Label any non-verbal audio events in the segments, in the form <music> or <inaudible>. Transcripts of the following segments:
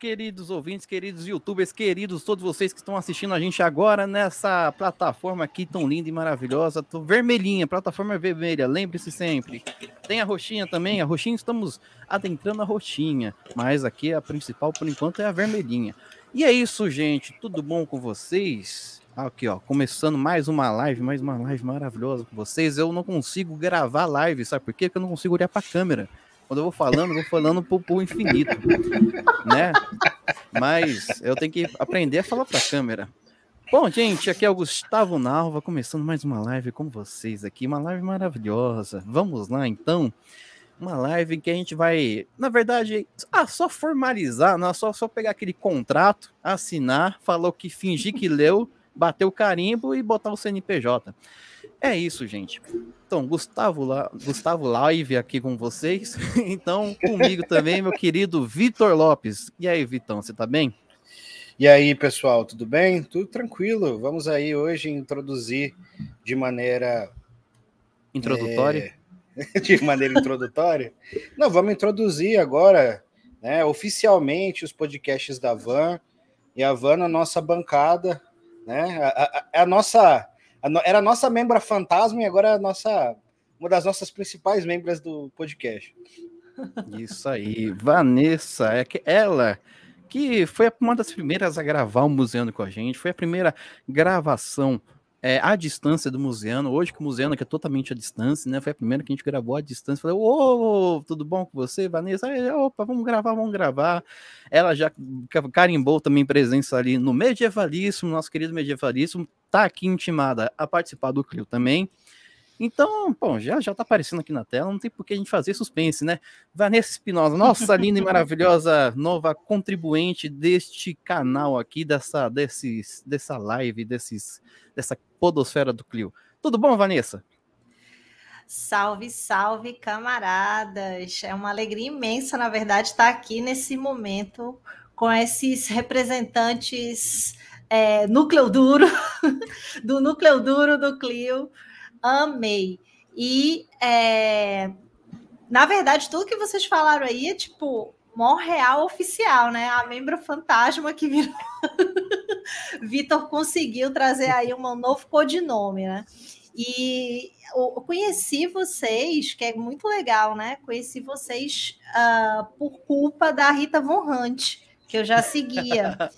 queridos ouvintes, queridos youtubers, queridos todos vocês que estão assistindo a gente agora nessa plataforma aqui tão linda e maravilhosa, tô vermelhinha, plataforma vermelha, lembre-se sempre. Tem a roxinha também, a roxinha estamos adentrando a roxinha, mas aqui a principal por enquanto é a vermelhinha. E é isso, gente, tudo bom com vocês? Aqui, ó, começando mais uma live, mais uma live maravilhosa com vocês. Eu não consigo gravar live, sabe por quê? Porque eu não consigo olhar para a câmera. Quando eu vou falando, eu vou falando pro, pro infinito, né? Mas eu tenho que aprender a falar pra câmera. Bom, gente, aqui é o Gustavo Nalva, começando mais uma live com vocês aqui, uma live maravilhosa. Vamos lá, então. Uma live que a gente vai, na verdade, ah, só formalizar, não, só, só pegar aquele contrato, assinar, falou que fingir que leu, bater o carimbo e botar o CNPJ. É isso, gente. Então, Gustavo, La... Gustavo Live aqui com vocês. <laughs> Então, comigo também, meu querido Vitor Lopes. E aí, Vitão, você tá bem? E aí, pessoal, tudo bem? Tudo tranquilo. Vamos aí hoje introduzir de maneira. Introdutória? É... <laughs> de maneira introdutória? Não, vamos introduzir agora, né, oficialmente, os podcasts da Van. E a Van, a nossa bancada, né? a, a, a nossa era a nossa membra fantasma e agora é a nossa uma das nossas principais membros do podcast. Isso aí, Vanessa, é que ela que foi uma das primeiras a gravar o Museano com a gente, foi a primeira gravação é, à distância do Museano, hoje que o Museano que é totalmente à distância, né? Foi a primeira que a gente gravou à distância. Falei, ô, tudo bom com você, Vanessa? Aí, Opa, vamos gravar, vamos gravar. Ela já carimbou também presença ali no Medievalíssimo, nosso querido Medievalíssimo, está aqui intimada a participar do Clio também. Então, bom, já já tá aparecendo aqui na tela, não tem por que a gente fazer suspense, né? Vanessa Espinosa, nossa linda e maravilhosa nova contribuinte deste canal aqui, dessa, desses, dessa live, desses, dessa podosfera do Clio. Tudo bom, Vanessa? Salve, salve, camaradas! É uma alegria imensa, na verdade, estar aqui nesse momento com esses representantes é, núcleo duro, <laughs> do núcleo duro do Clio. Amei. E, é, na verdade, tudo que vocês falaram aí é tipo mó real oficial, né? A membro fantasma que virou. <laughs> Vitor conseguiu trazer aí um novo codinome, né? E eu conheci vocês, que é muito legal, né? Conheci vocês uh, por culpa da Rita Von Hunt, que eu já seguia. <laughs>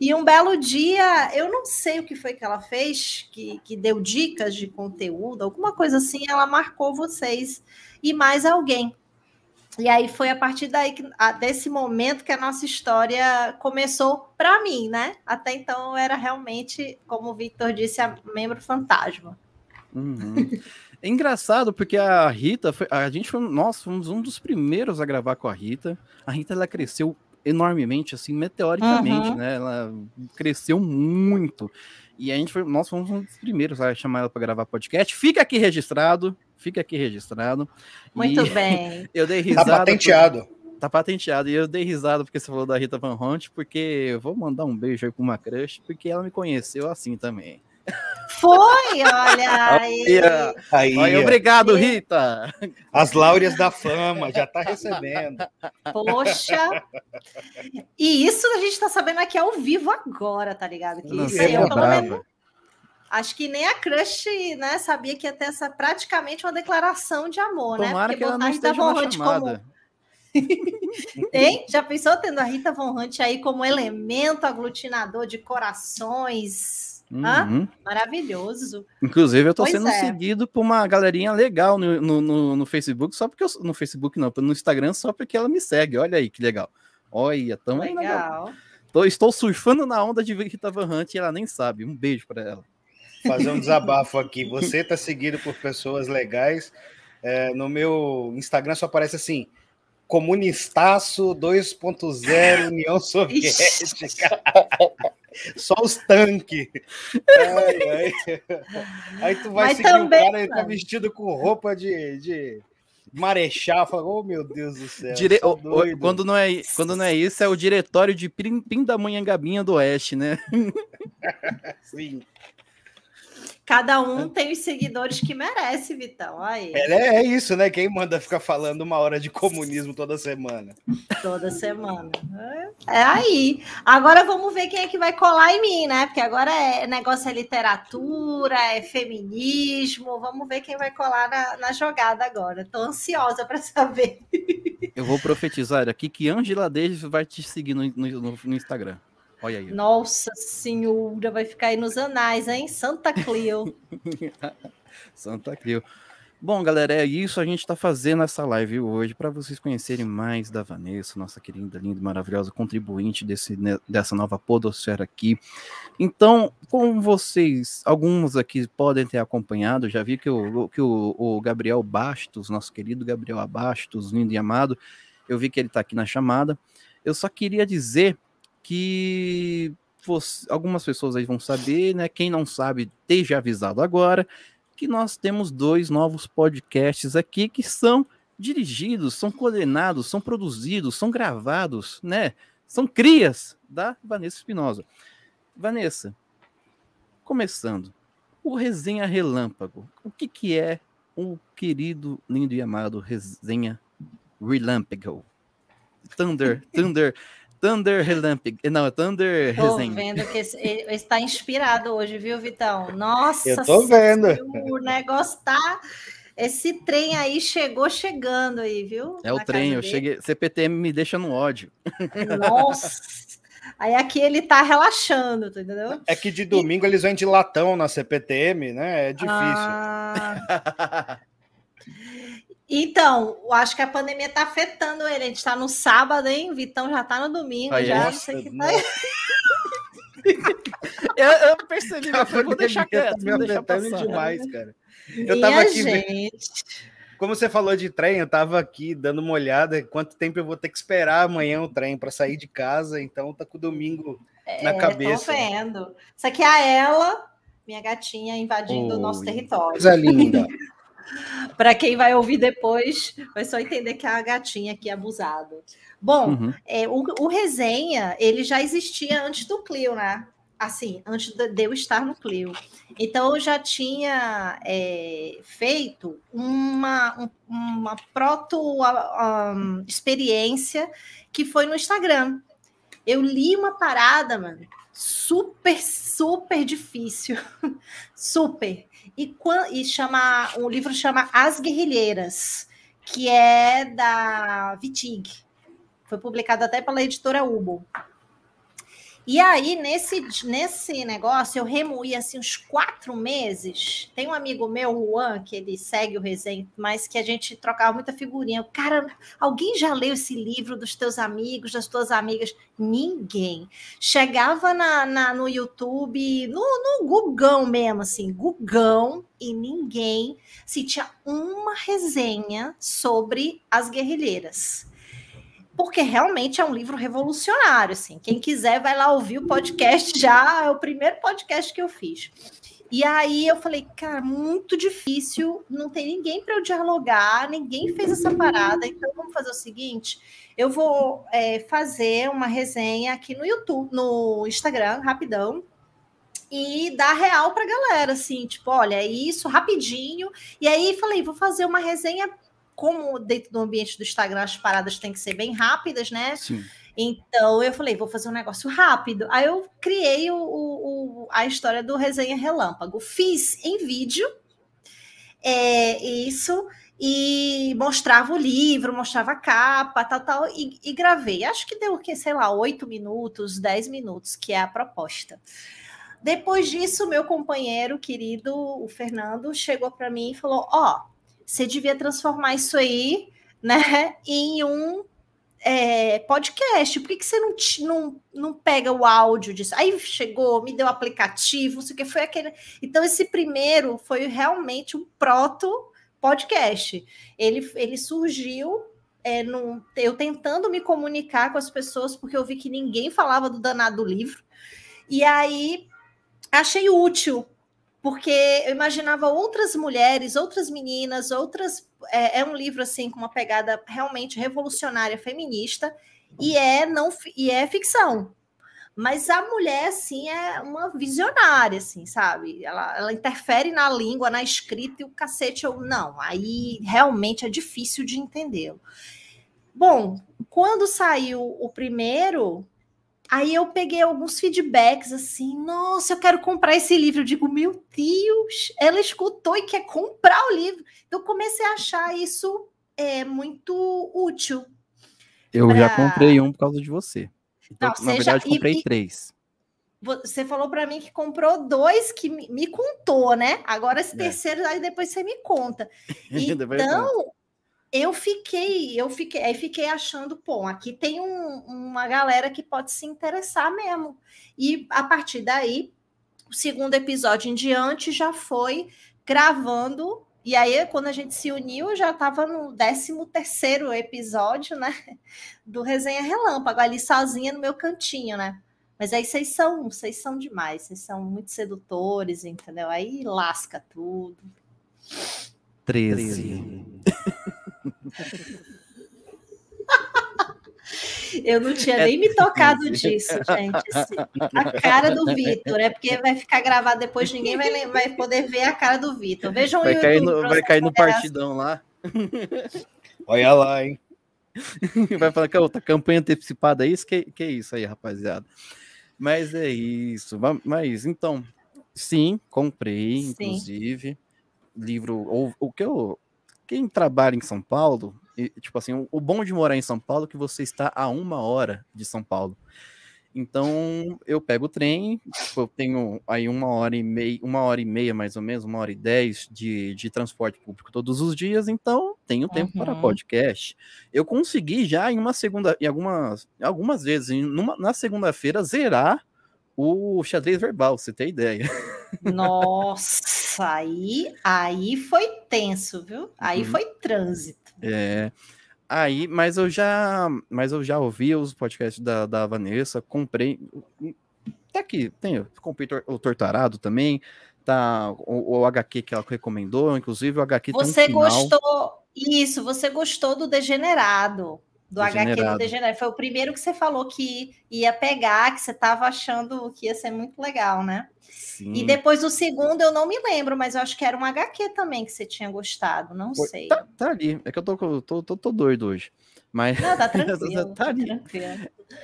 E um belo dia, eu não sei o que foi que ela fez, que, que deu dicas de conteúdo, alguma coisa assim, ela marcou vocês e mais alguém. E aí foi a partir daí que, desse momento que a nossa história começou para mim, né? Até então eu era realmente, como o Victor disse, a membro fantasma. Uhum. É engraçado porque a Rita, foi, a gente foi, nós fomos um dos primeiros a gravar com a Rita. A Rita ela cresceu enormemente, assim, meteoricamente, uhum. né? Ela cresceu muito. E a gente foi, nós fomos um dos primeiros a chamar ela para gravar podcast. Fica aqui registrado, fica aqui registrado. Muito e bem. <laughs> eu dei tá risada. Tá patenteado. Por... Tá patenteado. E eu dei risada porque você falou da Rita Van Hunt, porque eu vou mandar um beijo aí com uma crush, porque ela me conheceu assim também. Foi, olha aí. aí olha, obrigado, Rita. As Láureas da Fama, já está recebendo. Poxa. E isso a gente está sabendo aqui ao vivo agora, tá ligado? Que Não, isso é, é eu, pelo Acho que nem a crush, né, sabia que ia ter essa praticamente uma declaração de amor, né? Tomara né? Porque que ela não esteja na como. Tem? <laughs> Já pensou tendo a Rita Von Hunt aí como elemento aglutinador de corações? Uhum. Ah, maravilhoso. Inclusive, eu estou sendo é. seguido por uma galerinha legal no, no, no, no Facebook, só porque eu, No Facebook não, no Instagram, só porque ela me segue. Olha aí que legal. Olha, tão legal. Aí, tô, estou surfando na onda de Rita Van Hunt e ela nem sabe. Um beijo para ela. Fazer um desabafo aqui. <laughs> Você está seguido por pessoas legais. É, no meu Instagram só aparece assim: Comunistaço 2.0 União Soviética. <laughs> Só os tanques. Aí tu vai Mas seguir também, o cara, tá vestido com roupa de... de marechal, falou, oh meu Deus do céu. Dire... É quando, não é, quando não é isso, é o diretório de Pindamonhangabinha do Oeste, né? <laughs> Sim. Cada um hum. tem os seguidores que merece, Vitão. Aí. É, né, é isso, né? Quem manda ficar falando uma hora de comunismo toda semana? Toda semana. É, é aí. Agora vamos ver quem é que vai colar em mim, né? Porque agora é negócio é literatura, é feminismo. Vamos ver quem vai colar na, na jogada agora. Estou ansiosa para saber. Eu vou profetizar aqui que Angela Davis vai te seguir no, no, no Instagram. Olha aí. Nossa Senhora, vai ficar aí nos anais, hein? Santa Clio. <laughs> Santa Clio. Bom, galera, é isso a gente está fazendo essa live hoje para vocês conhecerem mais da Vanessa, nossa querida, linda e maravilhosa contribuinte desse, né, dessa nova podosfera aqui. Então, como vocês, alguns aqui podem ter acompanhado, já vi que o, que o, o Gabriel Bastos, nosso querido Gabriel Bastos, lindo e amado, eu vi que ele está aqui na chamada. Eu só queria dizer que você, algumas pessoas aí vão saber, né? Quem não sabe, esteja avisado agora que nós temos dois novos podcasts aqui que são dirigidos, são coordenados, são produzidos, são gravados, né? São crias da Vanessa Espinosa. Vanessa, começando, o Resenha Relâmpago. O que, que é o querido, lindo e amado Resenha Relâmpago? Thunder, <laughs> Thunder Thunder Relamp. Não, é Thunder tô Resenha. Tô vendo que está inspirado hoje, viu, Vitão? Nossa, eu tô vendo. O negócio tá. Esse trem aí chegou chegando aí, viu? É o trem, eu dele. cheguei. CPTM me deixa no ódio. Nossa! Aí aqui ele tá relaxando, tá entendeu? É que de domingo e... eles vêm de latão na CPTM, né? É difícil. Ah... <laughs> Então, eu acho que a pandemia está afetando ele. A gente está no sábado, hein? Vitão já está no domingo. Ai, já, nossa, que tá... <laughs> eu, eu percebi, eu vou deixar quieto. Tá me afetando demais, cara. Eu estava aqui. Gente... Vendo... Como você falou de trem, eu estava aqui dando uma olhada quanto tempo eu vou ter que esperar amanhã o trem para sair de casa, então tá com o domingo é, na cabeça. Tô vendo. Isso aqui é a ela, minha gatinha, invadindo o nosso território. Coisa linda. <laughs> <laughs> Para quem vai ouvir depois, vai só entender que é a gatinha aqui é Bom, uhum. é, o, o, resenha ele já existia antes do Clio, né? Assim, antes de eu estar no Clio. Então eu já tinha é, feito uma, uma proto um, experiência que foi no Instagram. Eu li uma parada, mano, super, super difícil. <laughs> super e, e chama, um livro chama As Guerrilheiras, que é da Vitig. Foi publicado até pela editora Ubo e aí, nesse, nesse negócio, eu remoí assim uns quatro meses. Tem um amigo meu, o Juan, que ele segue o resenho, mas que a gente trocava muita figurinha. Eu, Cara, alguém já leu esse livro dos teus amigos, das tuas amigas? Ninguém. Chegava na, na no YouTube, no, no Gugão mesmo, assim, Gugão, e ninguém. Se assim, tinha uma resenha sobre as guerrilheiras porque realmente é um livro revolucionário. Assim. Quem quiser, vai lá ouvir o podcast <laughs> já, é o primeiro podcast que eu fiz. E aí eu falei, cara, muito difícil, não tem ninguém para eu dialogar, ninguém fez essa parada, então vamos fazer o seguinte: eu vou é, fazer uma resenha aqui no YouTube, no Instagram, rapidão, e dar real para a galera, assim, tipo, olha, é isso rapidinho. E aí falei, vou fazer uma resenha como dentro do ambiente do Instagram as paradas têm que ser bem rápidas, né? Sim. Então eu falei, vou fazer um negócio rápido. Aí eu criei o, o, o a história do Resenha Relâmpago. Fiz em vídeo é, isso e mostrava o livro, mostrava a capa, tal, tal, e, e gravei. Acho que deu o quê? Sei lá, oito minutos, dez minutos, que é a proposta. Depois disso, meu companheiro querido, o Fernando, chegou para mim e falou: Ó, oh, você devia transformar isso aí, né, em um é, podcast. Por que, que você não, não, não pega o áudio disso? Aí chegou, me deu aplicativo, não sei o que foi aquele. Então, esse primeiro foi realmente um proto podcast. Ele, ele surgiu é, eu tentando me comunicar com as pessoas, porque eu vi que ninguém falava do danado livro. E aí achei útil porque eu imaginava outras mulheres, outras meninas, outras. É, é, um livro assim com uma pegada realmente revolucionária feminista e é não e é ficção. Mas a mulher, assim, é uma visionária, assim, sabe? Ela, ela interfere na língua, na escrita e o cacete, eu não. Aí realmente é difícil de entendê-lo. Bom, quando saiu o primeiro, Aí eu peguei alguns feedbacks assim, nossa, eu quero comprar esse livro. Eu digo, meu Deus, ela escutou e quer comprar o livro. Então comecei a achar isso é muito útil. Eu pra... já comprei um por causa de você. Então, Não, na verdade, comprei e, três. Você falou para mim que comprou dois que me, me contou, né? Agora esse é. terceiro aí depois você me conta. <laughs> Então, eu fiquei, eu fiquei, aí fiquei achando, pô, aqui tem um, uma galera que pode se interessar mesmo. E a partir daí, o segundo episódio em diante já foi gravando. E aí, quando a gente se uniu, eu já estava no 13 terceiro episódio, né? <laughs> Do Resenha Relâmpago, ali sozinha no meu cantinho, né? Mas aí vocês são, vocês são demais, vocês são muito sedutores, entendeu? Aí lasca tudo. 13. 13. Eu não tinha nem me tocado disso, gente. Assim, a cara do Vitor, é porque vai ficar gravado depois, ninguém vai, vai poder ver a cara do Vitor. Vejam vai o YouTube. no, vai cair no partidão lá. Olha lá, hein? <laughs> Vai falar que outra tá campanha antecipada é isso? Que, que é isso aí, rapaziada? Mas é isso. Mas então, sim, comprei, sim. inclusive livro ou o que eu quem trabalha em São Paulo, e, tipo assim, o, o bom de morar em São Paulo é que você está a uma hora de São Paulo. Então eu pego o trem, tipo, eu tenho aí uma hora e meia, uma hora e meia mais ou menos, uma hora e dez de, de transporte público todos os dias, então tenho tempo uhum. para podcast. Eu consegui já em uma segunda, em algumas, algumas vezes, em na segunda-feira, zerar o xadrez verbal, você tem ideia. <laughs> Nossa, aí, aí foi tenso, viu? Aí uhum. foi trânsito. É. Aí, mas eu já, mas eu já ouvi os podcasts da, da Vanessa, comprei. Hum, tá aqui, tem, comprei o Tortarado também, tá o, o HQ que ela recomendou, inclusive o HQ Você tá um final... gostou isso, você gostou do Degenerado do degenerado. HQ do Degenerado. Foi o primeiro que você falou que ia pegar, que você estava achando que ia ser muito legal, né? Sim. E depois o segundo eu não me lembro, mas eu acho que era um HQ também que você tinha gostado, não Foi. sei. Tá, tá, ali, é que eu tô, tô, tô, tô doido hoje. Mas... Não, tá <laughs> tranquilo, tá, tá ali.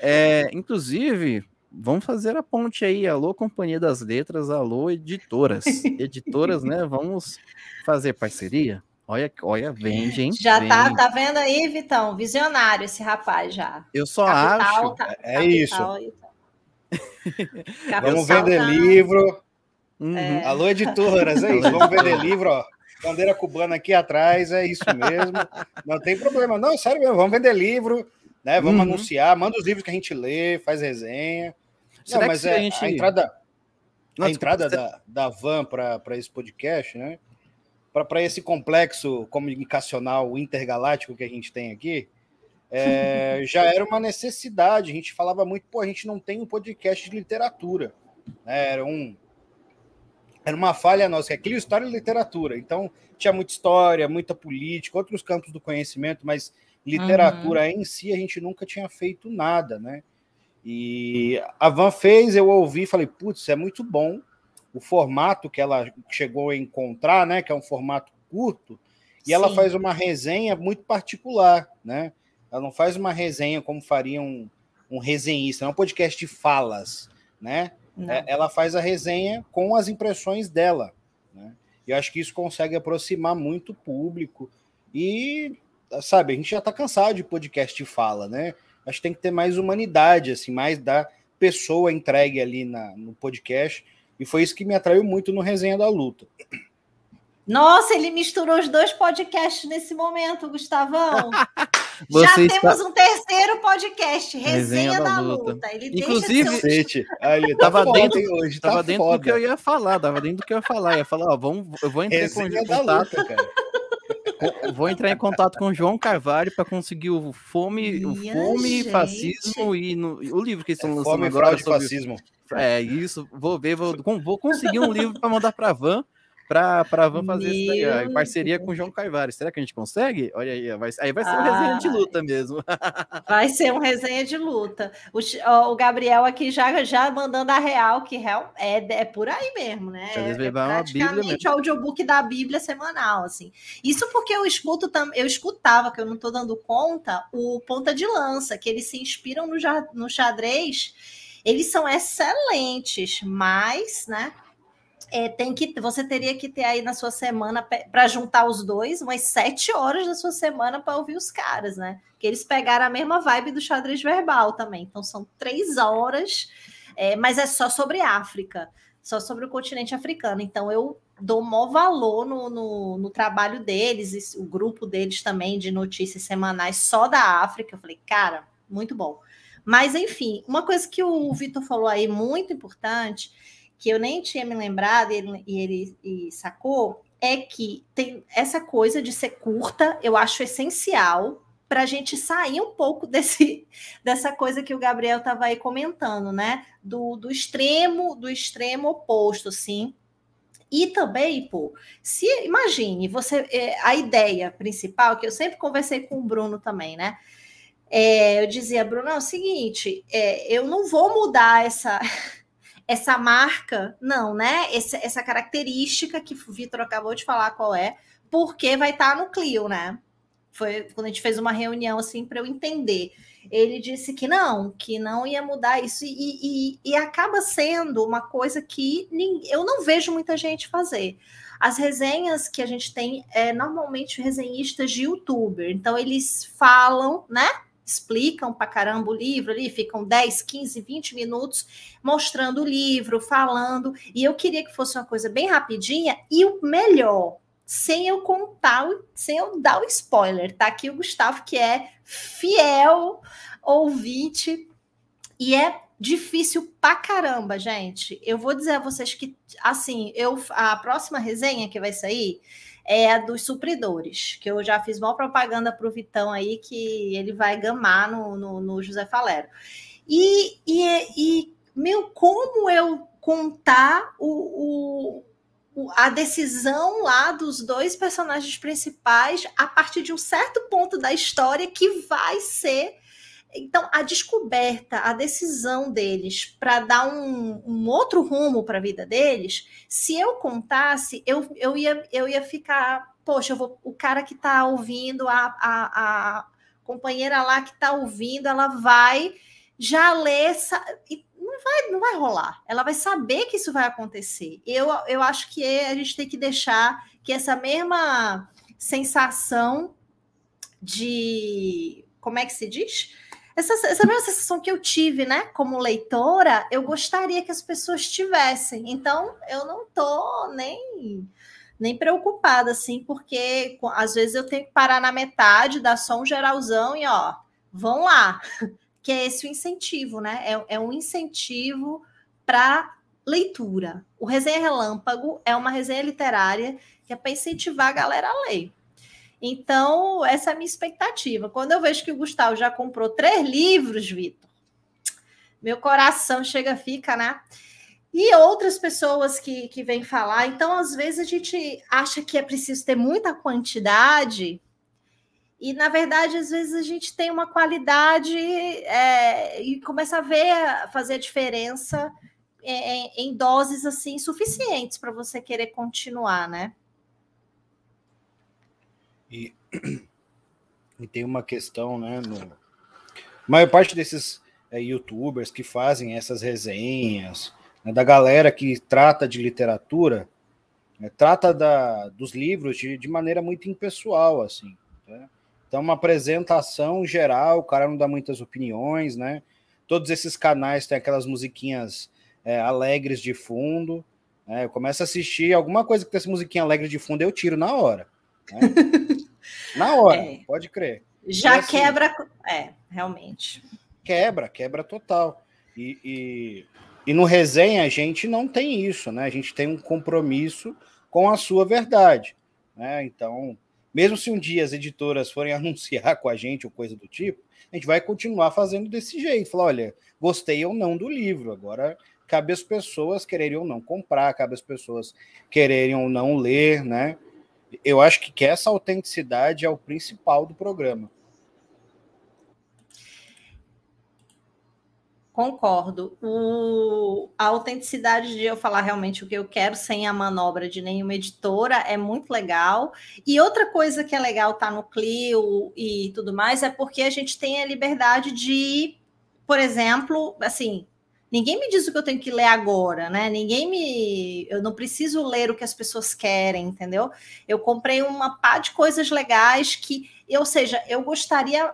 É, inclusive, vamos fazer a ponte aí. Alô, Companhia das Letras, alô, editoras. <laughs> Editoras, né? Vamos fazer parceria? Olha, olha, vende, hein? Já tá, vende. Tá, tá vendo aí, Vitão? Visionário esse rapaz já. Eu só capital, acho. Tá, é, é capital, isso. Então. <laughs> vamos vender livro. Uhum. É. Alô, editoras, é <laughs> isso. Vamos vender livro, ó. Bandeira cubana aqui atrás, é isso mesmo. Não tem problema. Não, sério mesmo, vamos vender livro, né? Vamos uhum. anunciar, manda os livros que a gente lê, faz resenha. Será Não, mas é, a, gente... a entrada, Nossa, a entrada da, da van para esse podcast, né? para esse complexo comunicacional intergaláctico que a gente tem aqui, é, <laughs> já era uma necessidade. A gente falava muito, pô, a gente não tem um podcast de literatura. Né? Era um era uma falha nossa, que é aquilo história e literatura. Então, tinha muita história, muita política, outros campos do conhecimento, mas literatura uhum. em si a gente nunca tinha feito nada, né? E a Van fez, eu ouvi, falei, putz, é muito bom o formato que ela chegou a encontrar, né, que é um formato curto, e Sim. ela faz uma resenha muito particular, né? Ela não faz uma resenha como faria um, um resenhista, não é um podcast de falas, né? Não. É, ela faz a resenha com as impressões dela, né? E eu acho que isso consegue aproximar muito o público e, sabe, a gente já está cansado de podcast de fala, né? Acho que tem que ter mais humanidade, assim, mais da pessoa entregue ali na, no podcast e foi isso que me atraiu muito no Resenha da Luta. Nossa, ele misturou os dois podcasts nesse momento, Gustavão. <laughs> Já temos um terceiro podcast, Resenha, Resenha da, da, Luta. luta. Ele Inclusive, deixa... ele <laughs> tá tava foda, dentro, hoje, tá tava tá dentro foda. do que eu ia falar, tava dentro do que eu ia falar. Eu ia falar, ó, vamos, eu vou entrar Resenha com da contato. Luta, cara. Vou entrar em contato com o João Carvalho para conseguir o Fome, o fome Fascismo e, no, o livro que eles estão é lançando fome, agora. Fome, Fascismo. É isso, vou ver, vou, vou conseguir um livro para mandar para a Van para pra Van fazer isso daí, ó, em parceria com o João Caivari. Será que a gente consegue? Olha aí, vai, aí vai ser um resenha de ah. luta mesmo. Vai ser um resenha de luta. O, ó, o Gabriel aqui já, já mandando a real, que real é, é por aí mesmo, né? É, é praticamente o audiobook da Bíblia semanal, assim. Isso porque eu escuto, eu escutava, que eu não estou dando conta, o Ponta de Lança, que eles se inspiram no, no xadrez. Eles são excelentes, mas, né? é, tem que você teria que ter aí na sua semana para juntar os dois umas sete horas da sua semana para ouvir os caras, né? Que eles pegaram a mesma vibe do xadrez verbal também. Então são três horas, é, mas é só sobre África, só sobre o continente africano. Então eu dou maior valor no, no, no trabalho deles, o grupo deles também de notícias semanais só da África. Eu falei, cara, muito bom. Mas enfim, uma coisa que o Vitor falou aí muito importante que eu nem tinha me lembrado e ele, e ele e sacou, é que tem essa coisa de ser curta, eu acho essencial para a gente sair um pouco <laughs> desse, dessa coisa que o Gabriel estava aí comentando, né? Do, do extremo, do extremo oposto, sim. E também, pô, se imagine, você é, a ideia principal que eu sempre conversei com o Bruno também, né? É, eu dizia, Bruno, é o seguinte, é, eu não vou mudar essa essa marca, não, né? Essa, essa característica que o Vitor acabou de falar qual é, porque vai estar tá no Clio, né? Foi quando a gente fez uma reunião assim para eu entender. Ele disse que não, que não ia mudar isso, e, e, e acaba sendo uma coisa que ninguém, eu não vejo muita gente fazer. As resenhas que a gente tem é normalmente resenhistas de youtuber, então eles falam, né? explicam pra caramba o livro ali, ficam 10, 15, 20 minutos mostrando o livro, falando, e eu queria que fosse uma coisa bem rapidinha e o melhor, sem eu contar, sem eu dar o spoiler, tá aqui o Gustavo que é fiel ouvinte e é difícil pra caramba, gente. Eu vou dizer a vocês que, assim, eu a próxima resenha que vai sair é a dos supridores, que eu já fiz mal propaganda pro Vitão aí, que ele vai gamar no, no, no José Falero. E, e, e, meu, como eu contar o, o, a decisão lá dos dois personagens principais a partir de um certo ponto da história que vai ser então, a descoberta, a decisão deles para dar um, um, outro rumo para a vida deles, se eu contasse, eu, eu, ia, eu ia ficar, poxa, vou, o cara que está ouvindo, a, a, a, companheira lá que está ouvindo, ela vai já ler. Não vai, não vai rolar. Ela vai saber que isso vai acontecer. Eu, eu acho que é, a gente tem que deixar que essa mesma sensação de. Como é que se diz? Essa, essa mesma sensação que eu tive, né, como leitora, eu gostaria que as pessoas tivessem. Então, eu não tô nem nem preocupada, assim, porque às vezes eu tenho que parar na metade, dar só um geralzão e ó, vão lá. <laughs> Que é esse o incentivo, né? É, é um incentivo para leitura. O Resenha Relâmpago é uma resenha literária que é para incentivar a galera a ler. Então, essa é a minha expectativa. Quando eu vejo que o Gustavo já comprou três livros, Vitor, meu coração chega, fica, né? E outras pessoas que, que vêm falar. Então, às vezes, a gente acha que é preciso ter muita quantidade. E, na verdade, às vezes a gente tem uma qualidade é, e começa a ver, fazer a diferença é, em, em doses assim suficientes para você querer continuar, né? E, <clears throat> e tem uma questão, né? No, a maior parte desses é, youtubers que fazem essas resenhas, né, da galera que trata de literatura, né, trata da, dos livros de, de maneira muito impessoal, assim. Né? Então, uma apresentação geral, o cara não dá muitas opiniões, né? Todos esses canais têm aquelas musiquinhas é, alegres de fundo. Né? Eu começo a assistir alguma coisa que tem essa musiquinha alegre de fundo, eu tiro na hora. Né? Na hora, é. pode crer. Então, Já assim, quebra, é, realmente. Quebra, quebra total. E, e, e no resenha a gente não tem isso, né? A gente tem um compromisso com a sua verdade. Né? Então, mesmo se um dia as editoras forem <laughs> anunciar com a gente ou coisa do tipo, a gente vai continuar fazendo desse jeito. Falar, olha, gostei ou não do livro, agora cabe às pessoas quererem ou não comprar, cabe às pessoas quererem ou não ler, né? eu acho que, que essa autenticidade é o principal do programa. Concordo. O, a autenticidade de eu falar realmente o que eu quero sem a manobra de nenhuma editora é muito legal. E outra coisa que é legal estar tá no Clio e tudo mais é porque a gente tem a liberdade de, por exemplo, assim, Ninguém me diz o que eu tenho que ler agora, né? Ninguém me. Eu não preciso ler o que as pessoas querem, entendeu? Eu comprei uma pá de coisas legais que. Ou seja, eu gostaria,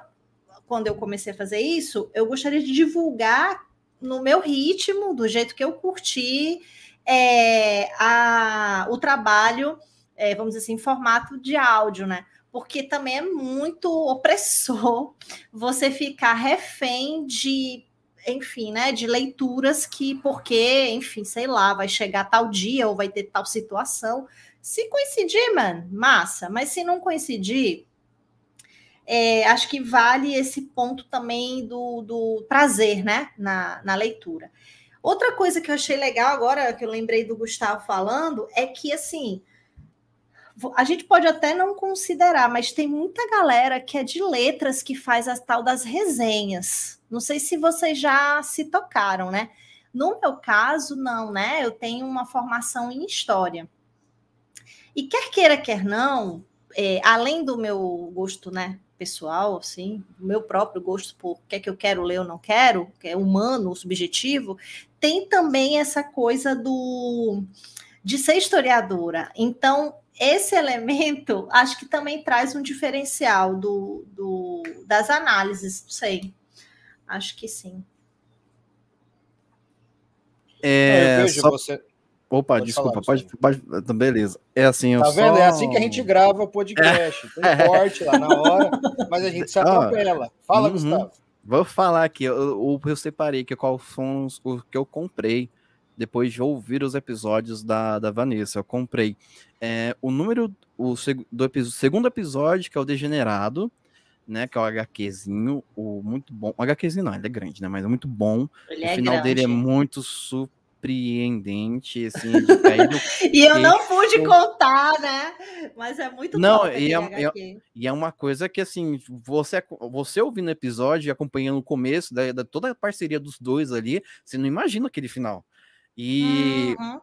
quando eu comecei a fazer isso, eu gostaria de divulgar no meu ritmo, do jeito que eu curti, é, a, o trabalho, é, vamos dizer assim, em formato de áudio, né? Porque também é muito opressor <laughs> você ficar refém de enfim, né, de leituras que, porque, enfim, sei lá, vai chegar tal dia ou vai ter tal situação. Se coincidir, mano, massa, mas se não coincidir, é, acho que vale esse ponto também do, do prazer, né, na, na leitura. Outra coisa que eu achei legal agora, que eu lembrei do Gustavo falando, é que, assim, a gente pode até não considerar, mas tem muita galera que é de letras que faz as tal das resenhas, não sei se vocês já se tocaram, né? No meu caso, não, né? Eu tenho uma formação em história. E quer queira, quer não, é, além do meu gosto, né, pessoal, assim, meu próprio gosto por o que é que eu quero ler ou não quero, que é humano, subjetivo, tem também essa coisa do de ser historiadora. Então, esse elemento acho que também traz um diferencial do, do das análises, não sei. Acho que sim. É, é, eu vejo só... você. Opa, pode desculpa, pode, pode, então, Beleza. É assim, eu Tá vendo? Só... É assim que a gente grava o <laughs> podcast. É. Tem corte lá na hora, mas a gente se <laughs> ah, atropela. Fala, uhum. Gustavo. Vou falar aqui. Eu, eu separei aqui quais são os que eu comprei depois de ouvir os episódios da, da Vanessa. Eu comprei é, o número, o seg do segundo episódio, que é o Degenerado né? Que é o HQzinho, o muito bom. O HQzinho não, ele é grande, né? Mas é muito bom. Ele o é final dele é muito surpreendente, assim, de cair do... E eu não pude contar, né? Mas é muito Não, e é, é, e é uma coisa que, assim, você, você ouvindo o episódio e acompanhando o começo da, da, toda a parceria dos dois ali, você não imagina aquele final. E. Uhum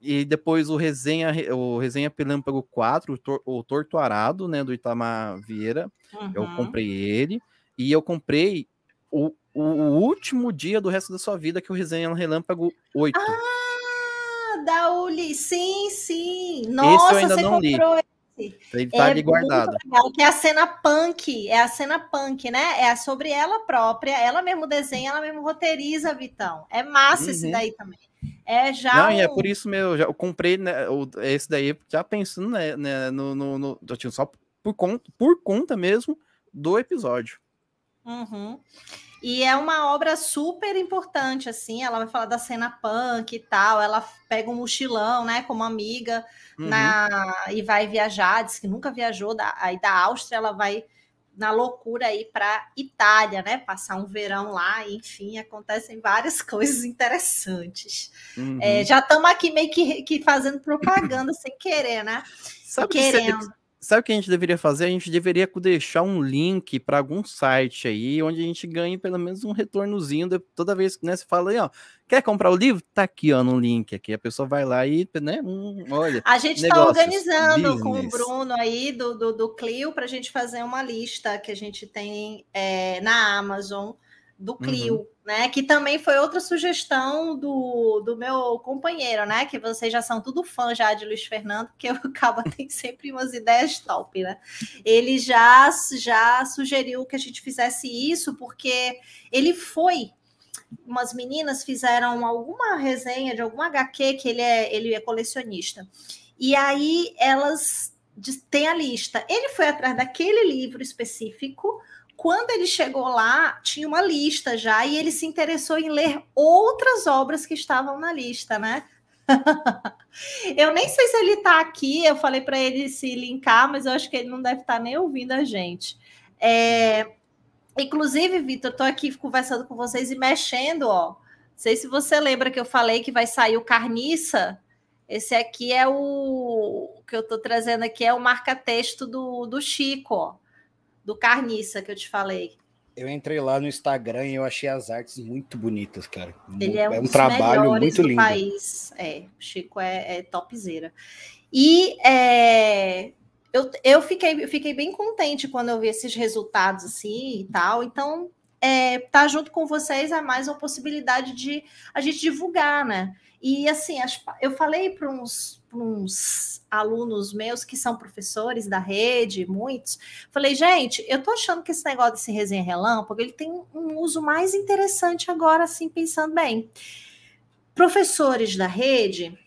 e depois o Resenha, o Resenha Pilâmpago 4, o, tor, o Tortuarado, né, do Itamar Vieira. Uhum. Eu comprei ele. E eu comprei o, o, o, último dia do resto da sua vida, que é o Resenha Relâmpago 8. Ah, da Uli. Sim, sim. Nossa, esse eu ainda você não li. esse. Ele tá é ali guardado. Legal, que é a cena punk, é a cena punk, né? É sobre ela própria, ela mesmo desenha, ela mesmo roteiriza, Vitão. É massa uhum. esse daí também. É já. Não, um... e é por isso mesmo. Já, eu comprei né, o, esse daí já pensando né, né no, no, no, só por conta, por conta mesmo do episódio. Uhum. E é uma obra super importante, assim. Ela vai falar da cena punk e tal. Ela pega um mochilão, né, como amiga, uhum. na... e vai viajar. Diz que nunca viajou. Da... Aí da Áustria ela vai na loucura aí para Itália, né? Passar um verão lá, enfim, acontecem várias <laughs> coisas interessantes. Uhum. É, já estamos aqui meio que, que fazendo propaganda sem querer, né? Sabe Querendo. Que sabe o que a gente deveria fazer? A gente deveria deixar um link para algum site aí, onde a gente ganhe pelo menos um retornozinho de, toda vez que né, você fala aí, ó, quer comprar o livro? Tá aqui, ó, no link aqui. A pessoa vai lá e, né, hum, olha. A gente está organizando business. com o Bruno aí do, do, do Clio para a gente fazer uma lista que a gente tem é, na Amazon do uhum. Clio, uhum. né? Que também foi outra sugestão do, do meu companheiro, né? Que vocês já são tudo fã já de Luiz Fernando, porque o <laughs> Caba tem sempre umas ideias top, né? Ele já, já sugeriu que a gente fizesse isso, porque ele foi umas meninas fizeram alguma resenha de algum HQ que ele é, ele é colecionista. E aí elas têm a lista. Ele foi atrás daquele livro específico quando ele chegou lá, tinha uma lista já, e ele se interessou em ler outras obras que estavam na lista, né? <laughs> eu nem sei se ele está aqui, eu falei para ele se linkar, mas eu acho que ele não deve estar tá nem ouvindo a gente. É, inclusive, Vitor, estou aqui conversando com vocês e mexendo, ó. Não sei se você lembra que eu falei que vai sair o Carniça. Esse aqui é o, o que eu estou trazendo aqui, é o marca-texto do, do Chico, ó do Carniça que eu te falei. Eu entrei lá no Instagram e eu achei as artes muito bonitas, cara. Ele é um, é um trabalho muito lindo. País. É, o Chico é, é topzera. E é, eu, eu fiquei, eu fiquei bem contente quando eu vi esses resultados assim e tal. Então, é, tá junto com vocês é mais uma possibilidade de a gente divulgar, né? E assim, as, eu falei para uns, uns alunos meus que são professores da rede, muitos, falei, gente, eu tô achando que esse negócio desse resenha relâmpago, ele tem um uso mais interessante agora, assim, pensando bem. Professores da rede,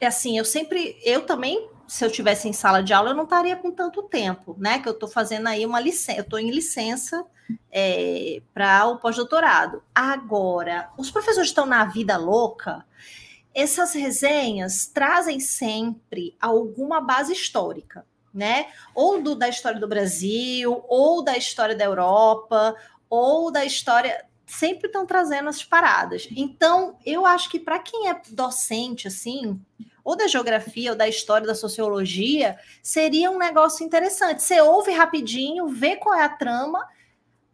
é assim, eu sempre, eu também se eu tivesse em sala de aula, eu não estaria com tanto tempo, né? Que eu estou fazendo aí uma licença, eu estou em licença é, para o pós-doutorado. Agora, os professores estão na vida louca, essas resenhas trazem sempre alguma base histórica, né? Ou do, da história do Brasil, ou da história da Europa, ou da história sempre estão trazendo as paradas. Então, eu acho que para quem é docente, assim, ou da geografia, ou da história, da sociologia, seria um negócio interessante. Você ouve rapidinho, vê qual é a trama.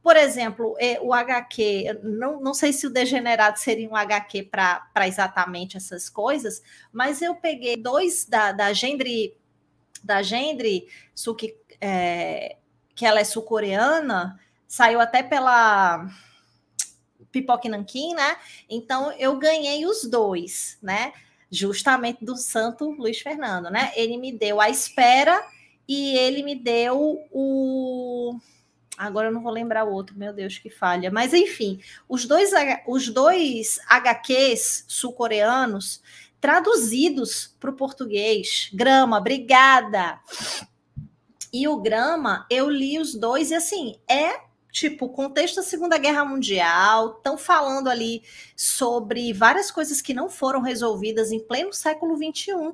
Por exemplo, é, o HQ, não, não sei se o Degenerado seria um HQ para exatamente essas coisas, mas eu peguei dois da, da Gendre, da Gendre Suki, é, que ela é sul-coreana, saiu até pela Pipoque Nanquim, né? Então eu ganhei os dois, né? justamente do santo Luiz Fernando, né? Ele me deu a espera e ele me deu o. Agora eu não vou lembrar o outro, meu Deus, que falha. Mas enfim, os dois, os dois HQs sul-coreanos traduzidos para o português. Grama, obrigada! E o Grama, eu li os dois e assim, é tipo, contexto da Segunda Guerra Mundial, estão falando ali sobre várias coisas que não foram resolvidas em pleno século XXI.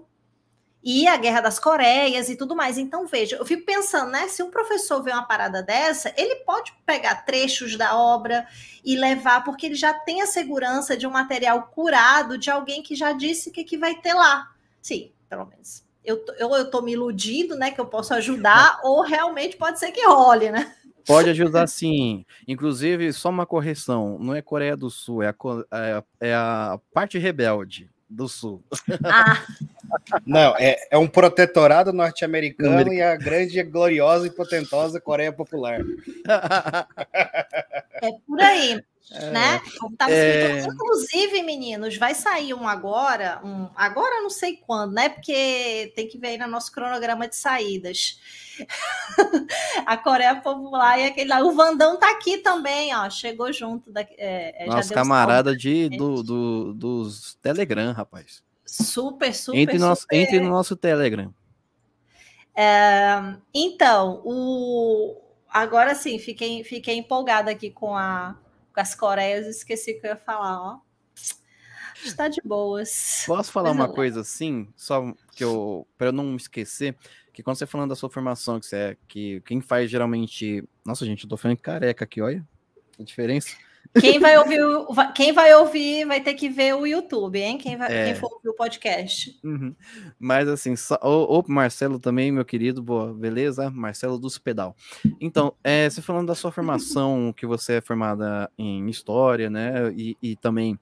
E a Guerra das Coreias e tudo mais. Então, veja, eu fico pensando, né? Se um professor vê uma parada dessa, ele pode pegar trechos da obra e levar, porque ele já tem a segurança de um material curado de alguém que já disse que, é que vai ter lá. Sim, pelo menos. Eu, eu, eu tô me iludindo, né? Que eu posso ajudar, <laughs> ou realmente pode ser que role, né? Pode ajudar sim. Inclusive, só uma correção: não é Coreia do Sul, é a, é, é a parte rebelde do Sul. Ah. Não, é, é um protetorado norte-americano e a grande, gloriosa e potentosa Coreia Popular. É por aí. Né? É, né? é... Inclusive, meninos, vai sair um agora, um agora não sei quando, né? Porque tem que ver aí no nosso cronograma de saídas. <laughs> a Coreia Popular e aquele lá. O Vandão tá aqui também, ó. Chegou junto. Da, é, é Nosso camarada de, do, do, dos Telegram, rapaz. Super, super. Entre, super... Nosso, entre no nosso Telegram. É, então, o. Agora sim, fiquei, fiquei empolgada aqui com a, com as Coreias, esqueci que eu ia falar, ó. Está de boas. Posso falar Mas uma coisa assim, só que eu para eu não me esquecer, que quando você falando da sua formação, que você é que quem faz geralmente, nossa gente, eu tô ficando careca aqui, olha a diferença. Quem vai ouvir, quem vai ouvir vai ter que ver o YouTube, hein? Quem, vai, é. quem for ouvir o podcast. Uhum. Mas assim, o, Marcelo também, meu querido, boa, beleza? Marcelo do Pedal. Então, é, você falando da sua formação, <laughs> que você é formada em história, né? E, e também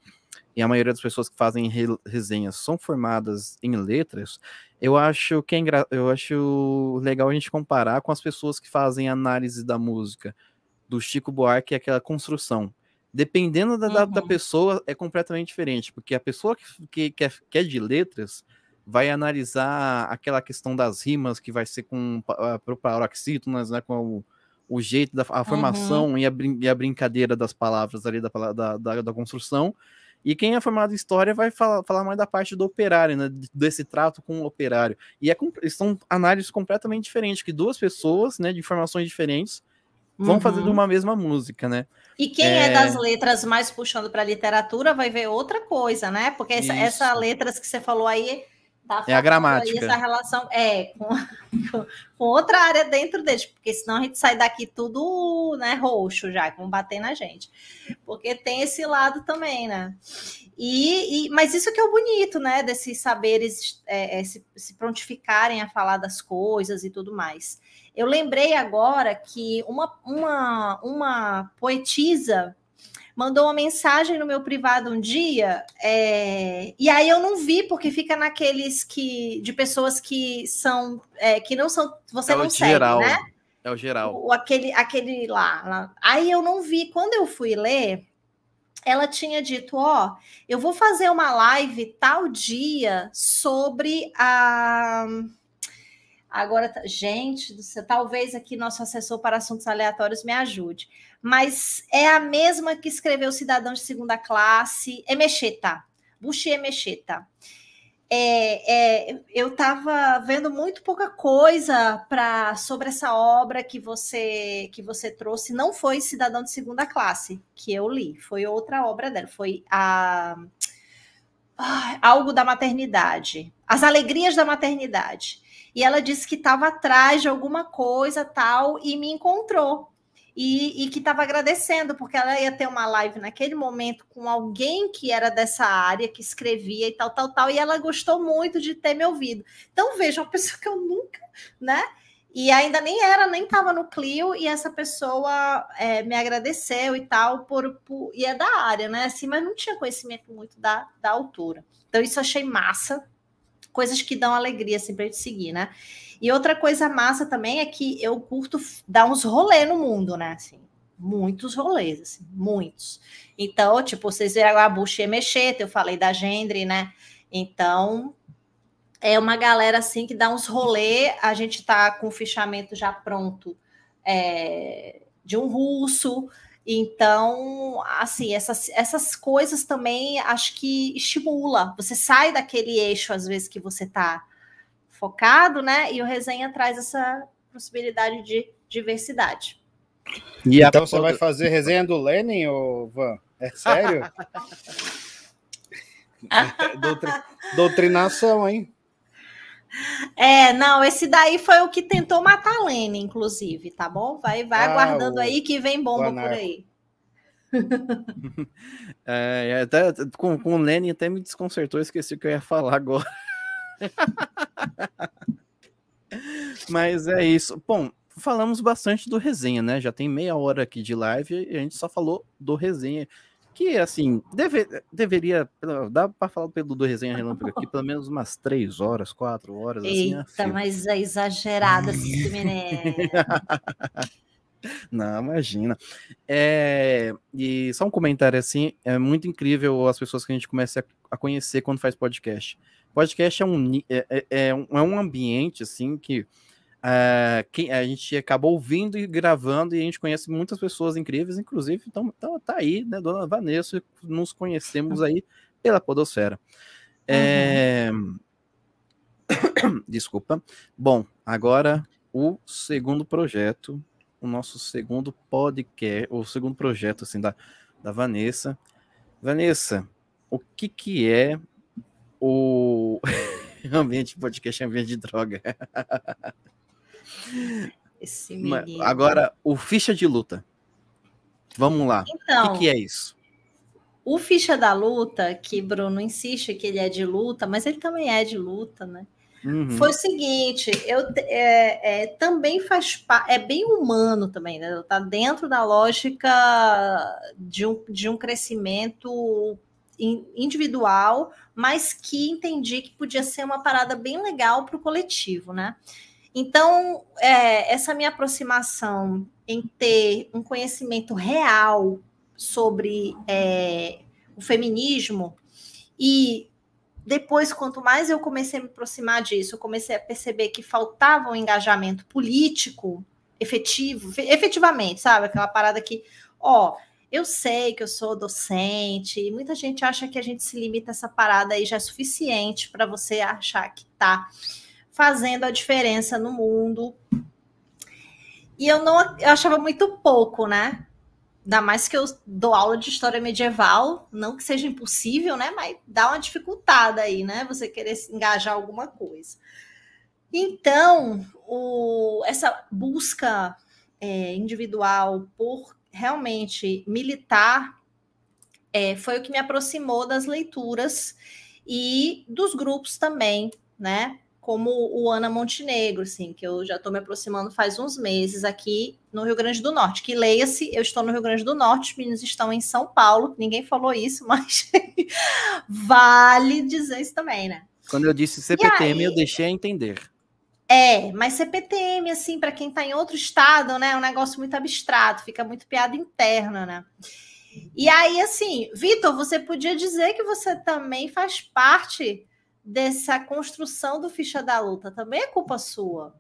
e a maioria das pessoas que fazem re resenhas são formadas em letras, eu acho que é eu acho legal a gente comparar com as pessoas que fazem análise da música do Chico Buarque, aquela construção Dependendo da, uhum. da pessoa, é completamente diferente, porque a pessoa que, que, que é de letras vai analisar aquela questão das rimas que vai ser com o paroxítonas, né, com o, o jeito da a uhum. formação uhum. e, a, e, a, brincadeira das palavras ali da, da, da, da, construção. E quem é formado em história vai falar, falar mais da parte do operário, né, desse trato com o operário. E é, são análises completamente diferentes, que duas pessoas, né, de formações diferentes, Vamos uhum. fazendo uma mesma música, né? E quem é... é das letras mais puxando para literatura vai ver outra coisa, né? Porque essa, essa letras que você falou aí tá é a gramática. Aí essa relação é <laughs> com, com, outra área dentro deles, porque senão a gente sai daqui tudo, né, roxo já, que vão bater na gente. Porque tem esse lado também, né? E, e mas isso que é o bonito, né, desses saberes é, é, se, se prontificarem a falar das coisas e tudo mais. Eu lembrei agora que uma, uma, uma poetisa mandou uma mensagem no meu privado um dia, é, e aí eu não vi, porque fica naqueles que de pessoas que são é, que não são. Você é não segue, geral. né? É o geral. O, aquele, aquele lá, lá. Aí eu não vi. Quando eu fui ler, ela tinha dito: Ó, oh, eu vou fazer uma live tal dia sobre a. Agora, tá, gente, talvez aqui nosso assessor para assuntos aleatórios me ajude. Mas é a mesma que escreveu Cidadão de Segunda Classe, Emecheta, Bushi Emecheta. É, é, eu estava vendo muito pouca coisa pra, sobre essa obra que você que você trouxe. Não foi Cidadão de Segunda Classe que eu li, foi outra obra dela, foi a, a algo da maternidade, as alegrias da maternidade e ela disse que estava atrás de alguma coisa tal e me encontrou. E, e que estava agradecendo, porque ela ia ter uma live naquele momento com alguém que era dessa área, que escrevia e tal, tal, tal, e ela gostou muito de ter me ouvido. Então, veja, uma <laughs> pessoa que eu nunca, né? E ainda nem era, nem estava no Clio, e essa pessoa é, me agradeceu e tal, por, por, e é da área, né? Assim, mas não tinha conhecimento muito da, da altura. Então, isso achei massa, coisas que dão alegria assim a gente seguir, né? E outra coisa massa também é que eu curto dar uns rolê no mundo, né? Assim, muitos rolês, assim, muitos. Então, tipo, vocês viram a e Mexeta, eu falei da Gendre, né? Então, é uma galera assim que dá uns rolê, a gente tá com o fichamento já pronto é, de um russo, então, assim, essas, essas coisas também acho que estimula. Você sai daquele eixo, às vezes, que você está focado, né? E o resenha traz essa possibilidade de diversidade. E então você vai fazer resenha do Lenin, ou Van? É sério? <laughs> Doutrinação, hein? É, não, esse daí foi o que tentou matar a Lene, inclusive, tá bom? Vai, vai ah, aguardando o... aí que vem bomba por aí. <laughs> é, até, com, com o Lene até me desconcertou, esqueci o que eu ia falar agora. <laughs> Mas é isso. Bom, falamos bastante do resenha, né? Já tem meia hora aqui de live e a gente só falou do resenha que assim, deve, deveria, dá para falar pelo do resenha relâmpago aqui, pelo menos umas três horas, quatro horas. Assim, é Eita, assim, mas é exagerada né? <laughs> Não, imagina. É, e só um comentário assim, é muito incrível as pessoas que a gente começa a conhecer quando faz podcast. Podcast é um, é, é, é, é um ambiente assim que Uh, quem, a gente acabou ouvindo e gravando e a gente conhece muitas pessoas incríveis, inclusive, então, então tá aí, né, dona Vanessa, nos conhecemos aí pela podosfera. Uhum. É... <coughs> Desculpa. Bom, agora o segundo projeto, o nosso segundo podcast, o segundo projeto, assim, da, da Vanessa. Vanessa, o que que é o... <laughs> ambiente podcast, ambiente de droga. <laughs> Esse menino. Agora, o ficha de luta. Vamos lá. Então, o que, então, que é isso? O ficha da luta, que Bruno insiste que ele é de luta, mas ele também é de luta, né? Uhum. Foi o seguinte, eu é, é, também faz é bem humano também, né? Tá dentro da lógica de um, de um crescimento individual, mas que entendi que podia ser uma parada bem legal para o coletivo, né? Então, é, essa minha aproximação em ter um conhecimento real sobre é, o feminismo e depois, quanto mais eu comecei a me aproximar disso, eu comecei a perceber que faltava um engajamento político efetivo, efetivamente, sabe? Aquela parada que, ó, eu sei que eu sou docente, e muita gente acha que a gente se limita a essa parada aí já é suficiente para você achar que tá fazendo a diferença no mundo. E eu não eu achava muito pouco, né? Ainda mais que eu dou aula de história medieval, não que seja impossível, né? Mas dá uma dificultada aí, né? Você querer engajar alguma coisa. Então, o, essa busca é, individual por realmente militar é, foi o que me aproximou das leituras e dos grupos também, né? como o Ana Montenegro, assim, que eu já estou me aproximando faz uns meses aqui no Rio Grande do Norte. Que leia-se, eu estou no Rio Grande do Norte, os meninos estão em São Paulo, ninguém falou isso, <laughs> mas vale dizer isso também, né? Quando eu disse CPTM, aí... eu deixei a entender. É, mas CPTM, assim, para quem está em outro estado, né, é um negócio muito abstrato, fica muito piada interna, né? E aí, assim, Vitor, você podia dizer que você também faz parte dessa construção do ficha da luta também é culpa sua.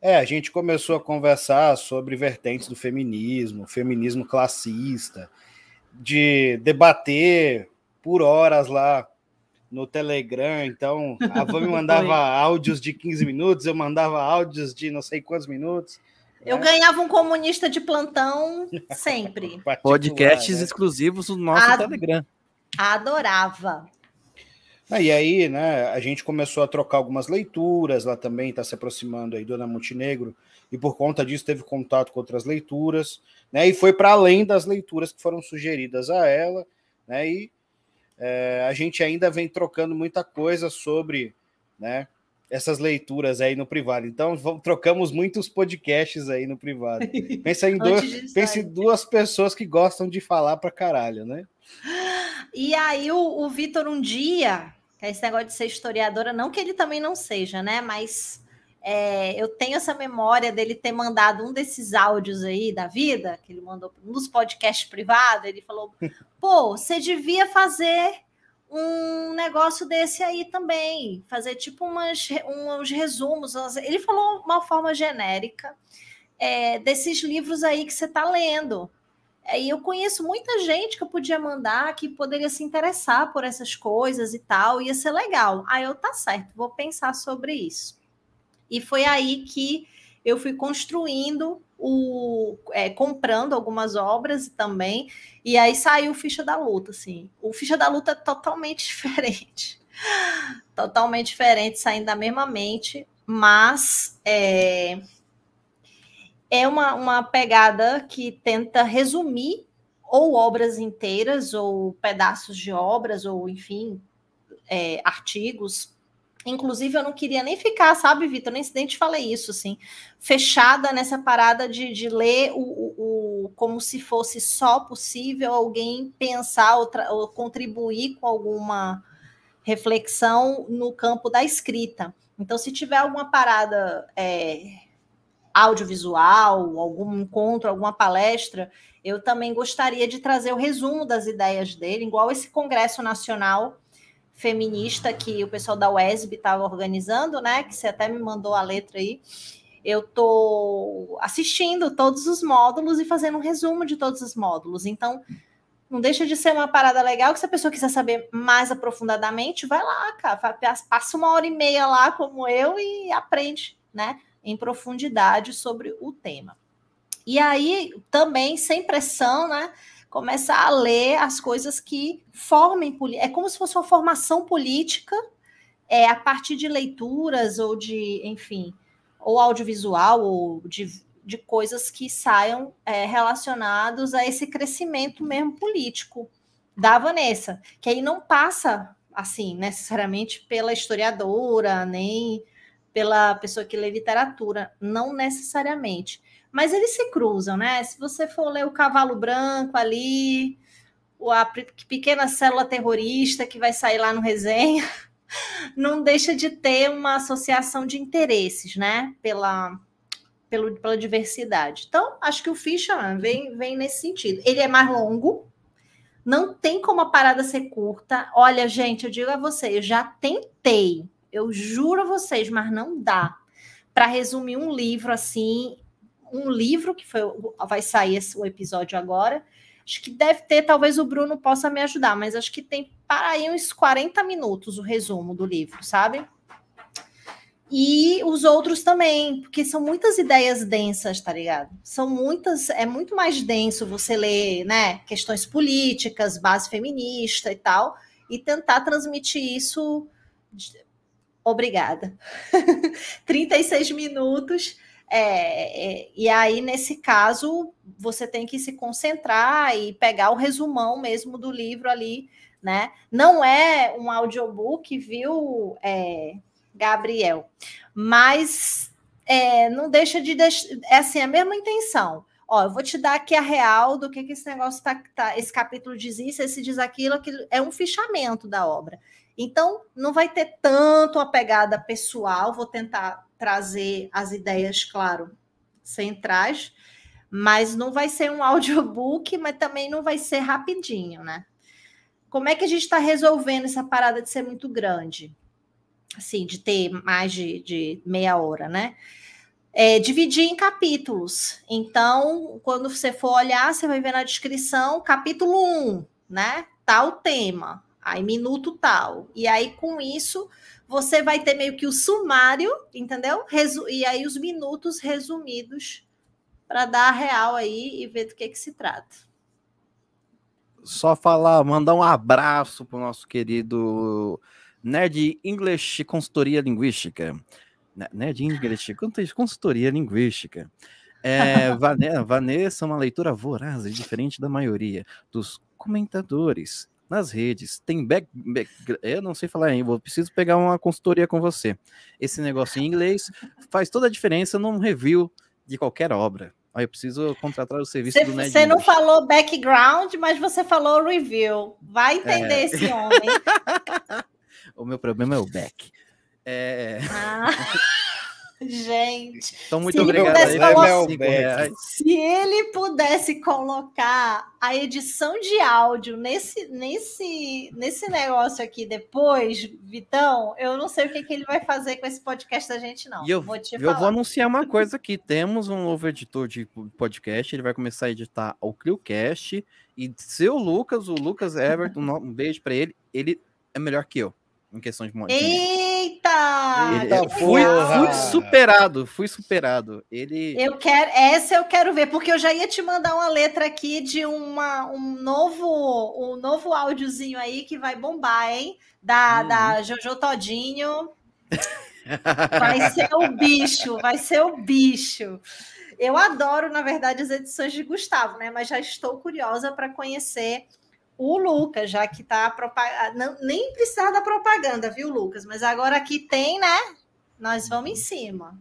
É, a gente começou a conversar sobre vertentes do feminismo, feminismo classista, de debater por horas lá no Telegram. Então, a Van me <laughs> mandava áudios de 15 minutos, eu mandava áudios de não sei quantos minutos. Né? Eu ganhava um comunista de plantão sempre. <laughs> Podcasts né? exclusivos do nosso Ad... Telegram. Adorava. Ah, e aí, né, a gente começou a trocar algumas leituras, lá também está se aproximando aí Dona Montenegro, e por conta disso teve contato com outras leituras, né, e foi para além das leituras que foram sugeridas a ela, né, e é, a gente ainda vem trocando muita coisa sobre, né, essas leituras aí no privado. Então, vamos, trocamos muitos podcasts aí no privado. <laughs> Pense em, duas pessoas que gostam de falar para caralho, né? <laughs> E aí o, o Vitor um dia, é esse negócio de ser historiadora, não que ele também não seja, né? Mas é, eu tenho essa memória dele ter mandado um desses áudios aí da vida, que ele mandou nos podcasts privados, ele falou: <laughs> pô, você devia fazer um negócio desse aí também, fazer tipo umas, uns resumos. Umas... Ele falou uma forma genérica é, desses livros aí que você está lendo. É, e eu conheço muita gente que eu podia mandar que poderia se interessar por essas coisas e tal, ia ser legal. Aí eu, tá certo, vou pensar sobre isso. E foi aí que eu fui construindo o é, comprando algumas obras também e aí saiu o ficha da luta assim o ficha da luta é totalmente <laughs> diferente totalmente diferente saindo da mesma mente mas é, é uma, uma pegada que tenta resumir ou obras inteiras, ou pedaços de obras, ou enfim, é, artigos. Inclusive, eu não queria nem ficar, sabe, Vitor? Nem, nem te falei isso, assim, fechada nessa parada de, de ler o, o, o como se fosse só possível alguém pensar ou, ou contribuir com alguma reflexão no campo da escrita. Então, se tiver alguma parada é, audiovisual, algum encontro, alguma palestra, eu também gostaria de trazer o resumo das ideias dele, igual esse Congresso Nacional Feminista que o pessoal da UESB estava organizando, né? Que você até me mandou a letra aí. Eu estou assistindo todos os módulos e fazendo um resumo de todos os módulos. Então, não deixa de ser uma parada legal que se a pessoa quiser saber mais aprofundadamente, vai lá, cara, passa uma hora e meia lá como eu e aprende, né? em profundidade sobre o tema. E aí, também, sem pressão, né? começa a ler as coisas que formem. É como se fosse uma formação política é, a partir de leituras ou de, enfim, ou audiovisual ou de, de coisas que saiam é, relacionados a esse crescimento mesmo político da Vanessa, que aí não passa assim necessariamente pela historiadora, nem pela pessoa que lê literatura, não necessariamente. Mas eles se cruzam, né? Se você for ler o Cavalo Branco ali, a pequena célula terrorista que vai sair lá no resenha, <laughs> não deixa de ter uma associação de interesses, né? Pela, pelo, pela diversidade. Então, acho que o Ficha vem, vem nesse sentido. Ele é mais longo, não tem como a parada ser curta. Olha, gente, eu digo a você, eu já tentei eu juro a vocês, mas não dá para resumir um livro assim, um livro que foi, vai sair esse, o episódio agora. Acho que deve ter, talvez o Bruno possa me ajudar, mas acho que tem para aí uns 40 minutos o resumo do livro, sabe? E os outros também, porque são muitas ideias densas, tá ligado? São muitas, é muito mais denso você ler, né, questões políticas, base feminista e tal, e tentar transmitir isso Obrigada. 36 <laughs> minutos. É, é, e aí, nesse caso, você tem que se concentrar e pegar o resumão mesmo do livro ali, né? Não é um audiobook, viu, é, Gabriel? Mas é, não deixa de deix... É assim, a mesma intenção. Ó, eu vou te dar aqui a real do que, que esse negócio tá, tá Esse capítulo diz isso, esse diz aquilo, aquilo. É um fichamento da obra. Então, não vai ter tanto a pegada pessoal, vou tentar trazer as ideias, claro, centrais, mas não vai ser um <laughs> audiobook, mas também não vai ser rapidinho, né? Como é que a gente está resolvendo essa parada de ser muito grande? Assim, de ter mais de, de meia hora, né? É, dividir em capítulos. Então, quando você for olhar, você vai ver na descrição, capítulo 1, um, né? Tal tema aí minuto tal. E aí, com isso, você vai ter meio que o sumário, entendeu? Resu e aí os minutos resumidos para dar a real aí e ver do que, que se trata. Só falar, mandar um abraço para o nosso querido Nerd English Consultoria Linguística. Né, Nerd English <laughs> Consultoria Linguística. É, <laughs> Vanessa, uma leitura voraz e diferente da maioria dos comentadores nas redes. Tem back, back eu não sei falar ainda, preciso pegar uma consultoria com você. Esse negócio em inglês faz toda a diferença num review de qualquer obra. Aí eu preciso contratar o serviço cê, do Você não falou background, mas você falou review. Vai é. entender é. esse <laughs> homem. o meu problema é o back. É... Ah. <laughs> Gente, então, muito se, obrigado, ele né, se ele pudesse colocar a edição de áudio nesse, nesse, nesse negócio aqui depois, Vitão, eu não sei o que, que ele vai fazer com esse podcast da gente, não. E eu vou, te eu falar. vou anunciar uma coisa aqui: temos um novo editor de podcast, ele vai começar a editar o CrioCast. E seu Lucas, o Lucas Everton, um beijo para ele, ele é melhor que eu em questão de. E... Eita! Eita fui, fui, superado, fui superado. Ele. Eu quero, essa eu quero ver, porque eu já ia te mandar uma letra aqui de uma, um novo, um novo áudiozinho aí que vai bombar, hein? Da, hum. da Jojo Todinho. Vai ser o bicho, vai ser o bicho. Eu adoro, na verdade, as edições de Gustavo, né? Mas já estou curiosa para conhecer o Lucas, já que está propaganda. Nem precisar da propaganda, viu, Lucas? Mas agora que tem, né? Nós vamos em cima.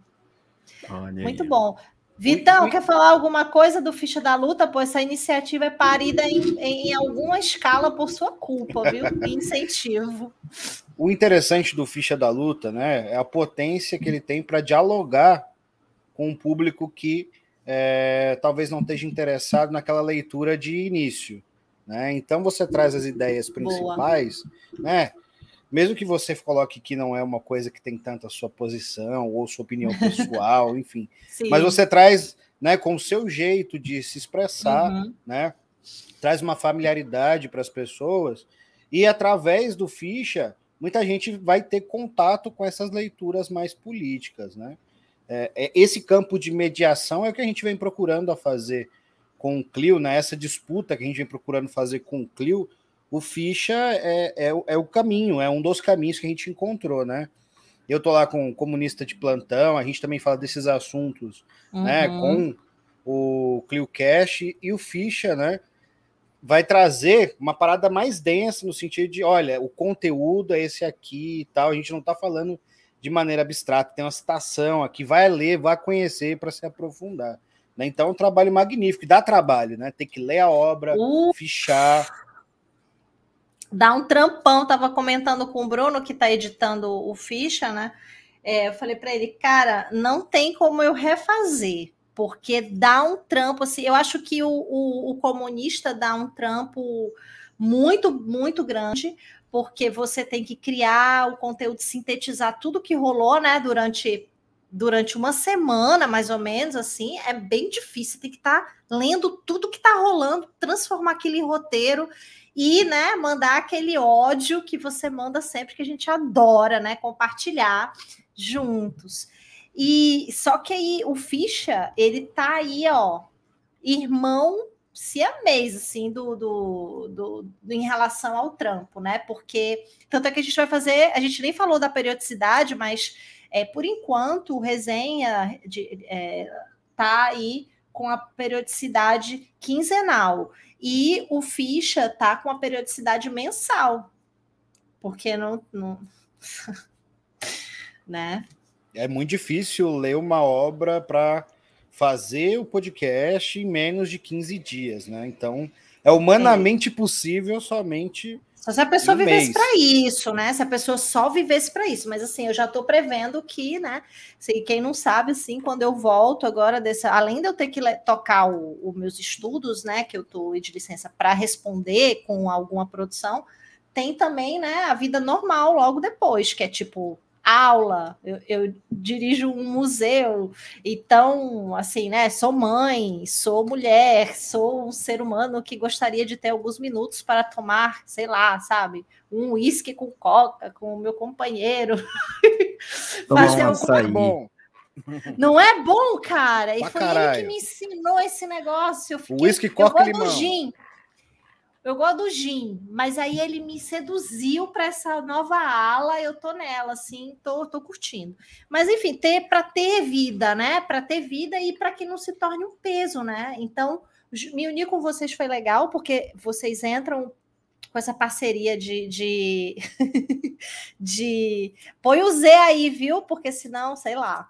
Olha Muito aí. bom. Vitão, muito, quer muito... falar alguma coisa do Ficha da Luta? Pô, essa iniciativa é parida em, em alguma escala por sua culpa, viu? <laughs> Incentivo. O interessante do Ficha da Luta, né, é a potência que ele tem para dialogar com um público que é, talvez não esteja interessado naquela leitura de início. Né? Então você traz as ideias principais, Boa. né? Mesmo que você coloque que não é uma coisa que tem tanto a sua posição ou sua opinião <laughs> pessoal, enfim. Sim. Mas você traz, né, com o seu jeito de se expressar, uhum. né? Traz uma familiaridade para as pessoas e através do ficha muita gente vai ter contato com essas leituras mais políticas, né? É, é esse campo de mediação é o que a gente vem procurando a fazer com o Clio, nessa né, disputa que a gente vem procurando fazer com o Clio, o Ficha é, é, é, o caminho, é um dos caminhos que a gente encontrou, né? Eu tô lá com um comunista de plantão, a gente também fala desses assuntos, né, uhum. né? Com o Clio Cash e o Ficha, né? Vai trazer uma parada mais densa no sentido de, olha, o conteúdo é esse aqui e tal. A gente não tá falando de maneira abstrata, tem uma citação aqui, vai ler, vai conhecer para se aprofundar. Né? Então é um trabalho magnífico, dá trabalho, né? Tem que ler a obra, uh. fichar dá um trampão. Tava comentando com o Bruno, que está editando o ficha, né? É, eu falei para ele, cara, não tem como eu refazer, porque dá um trampo. Assim, eu acho que o, o, o comunista dá um trampo muito, muito grande, porque você tem que criar o conteúdo, sintetizar tudo que rolou, né, durante durante uma semana, mais ou menos, assim, é bem difícil. Tem que estar tá lendo tudo que está rolando, transformar aquele roteiro e, né, mandar aquele ódio que você manda sempre, que a gente adora, né, compartilhar juntos. E só que aí o Ficha, ele tá aí, ó, irmão siamês, assim, do, do, do, do, em relação ao trampo, né? Porque tanto é que a gente vai fazer, a gente nem falou da periodicidade, mas é, por enquanto, o resenha está é, tá aí com a periodicidade quinzenal e o ficha está com a periodicidade mensal, porque não, não... <laughs> né? É muito difícil ler uma obra para fazer o podcast em menos de 15 dias, né? Então, é humanamente é. possível somente só se a pessoa vivesse para isso, né? Se a pessoa só vivesse para isso. Mas assim, eu já estou prevendo que, né? E quem não sabe, assim, quando eu volto agora dessa. Além de eu ter que tocar os meus estudos, né? Que eu estou de licença para responder com alguma produção, tem também, né? A vida normal logo depois, que é tipo aula, eu, eu, dirijo um museu, então, assim, né, sou mãe, sou mulher, sou um ser humano que gostaria de ter alguns minutos para tomar, sei lá, sabe, um uísque com coca, com o meu companheiro. <laughs> Fazer não É bom. Não é bom, cara? E pra foi caralho. ele que me ensinou esse negócio. Eu fiquei, Whisky, coca, eu vou limão. Eu gosto do Jim, mas aí ele me seduziu para essa nova ala, eu tô nela, assim, tô, tô curtindo. Mas enfim, ter para ter vida, né? Para ter vida e para que não se torne um peso, né? Então, me unir com vocês foi legal, porque vocês entram com essa parceria de. de, <laughs> de... Põe o Z aí, viu? Porque senão, sei lá.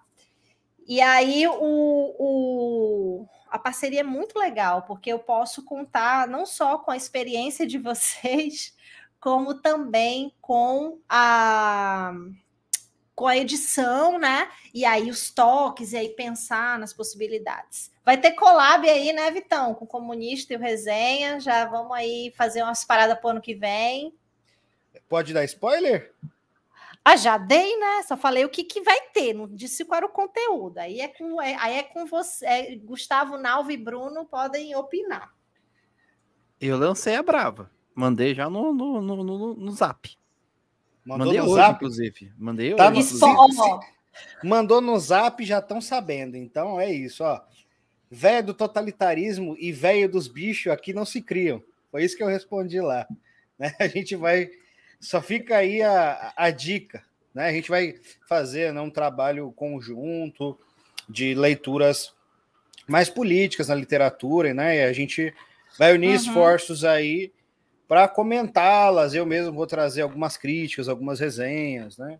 E aí o... o a parceria é muito legal, porque eu posso contar não só com a experiência de <laughs> vocês, como também com a com a edição, né? E aí os toques, e aí pensar nas possibilidades. Vai ter collab aí, né, Vitão? Com o Comunista e o Resenha. Já vamos aí fazer umas paradas para o ano que vem. Pode dar spoiler? Ah, já dei, né? Só falei o que, que vai ter, não disse qual era o conteúdo. Aí é com, é, aí é com você. É, Gustavo, Nalva e Bruno podem opinar. Eu lancei a brava. Mandei já no, no, no, no, no zap. Mandou Mandei no hoje, zap? inclusive. Mandei tá hoje. Só, Mandou no zap, já estão sabendo. Então é isso, ó. Velho do totalitarismo e velho dos bichos aqui não se criam. Foi isso que eu respondi lá. Né? <laughs> A gente vai só fica aí a, a dica. Né? A gente vai fazer né, um trabalho conjunto de leituras mais políticas na literatura, né? E a gente vai unir uhum. esforços aí para comentá-las. Eu mesmo vou trazer algumas críticas, algumas resenhas, né?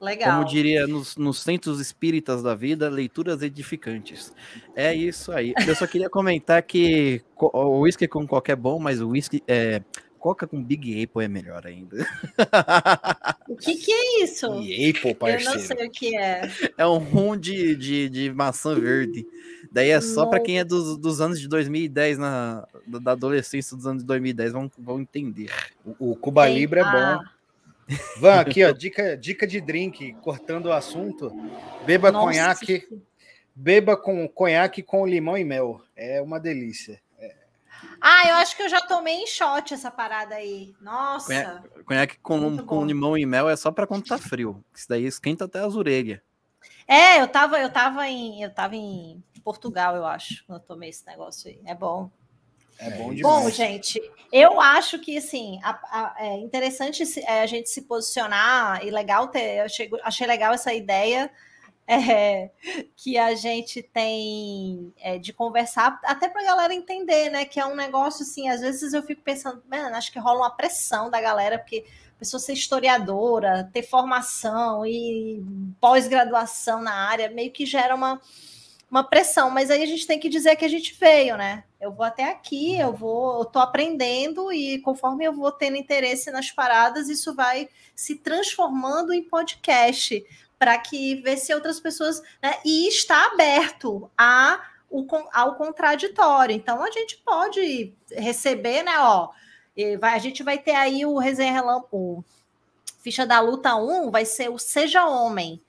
Legal. Como diria nos, nos, centros espíritas da vida, leituras edificantes. É isso aí. Eu só queria comentar que o uísque com qualquer é bom, mas o uísque é Coca com Big Apple é melhor ainda. O que, que é isso? Big Apple, parceiro. Eu não sei o que é. É um rum de, de, de maçã verde. Daí é só para quem é dos, dos anos de 2010, na, da adolescência dos anos de 2010, vão, vão entender. O, o Cuba Libre é ah. bom. Van, aqui, ó, dica, dica de drink, cortando o assunto. Beba Nossa, conhaque. Que... Beba com conhaque com limão e mel. É uma delícia. Ah, eu acho que eu já tomei em shot essa parada aí. Nossa. Conhaque, com, com limão e mel é só para quando tá frio. Isso daí esquenta até as orelhas. É, eu tava, eu tava em, eu tava em Portugal, eu acho, quando eu tomei esse negócio aí. É bom. É bom demais. Bom, gente, eu acho que assim, a, a, é interessante é, a gente se posicionar e legal ter. Eu achei, achei legal essa ideia <laughs> é, que a gente tem é, de conversar, até para a galera entender, né? Que é um negócio assim, às vezes eu fico pensando, mano, acho que rola uma pressão da galera, porque a pessoa ser historiadora, ter formação e pós-graduação na área, meio que gera uma uma pressão, mas aí a gente tem que dizer que a gente veio, né? Eu vou até aqui, eu vou, eu tô aprendendo e conforme eu vou tendo interesse nas paradas, isso vai se transformando em podcast para que ver se outras pessoas. Né, e está aberto a, o, ao contraditório. Então a gente pode receber, né? Ó, vai, a gente vai ter aí o resenha relâmpago. Ficha da Luta 1 vai ser o Seja Homem.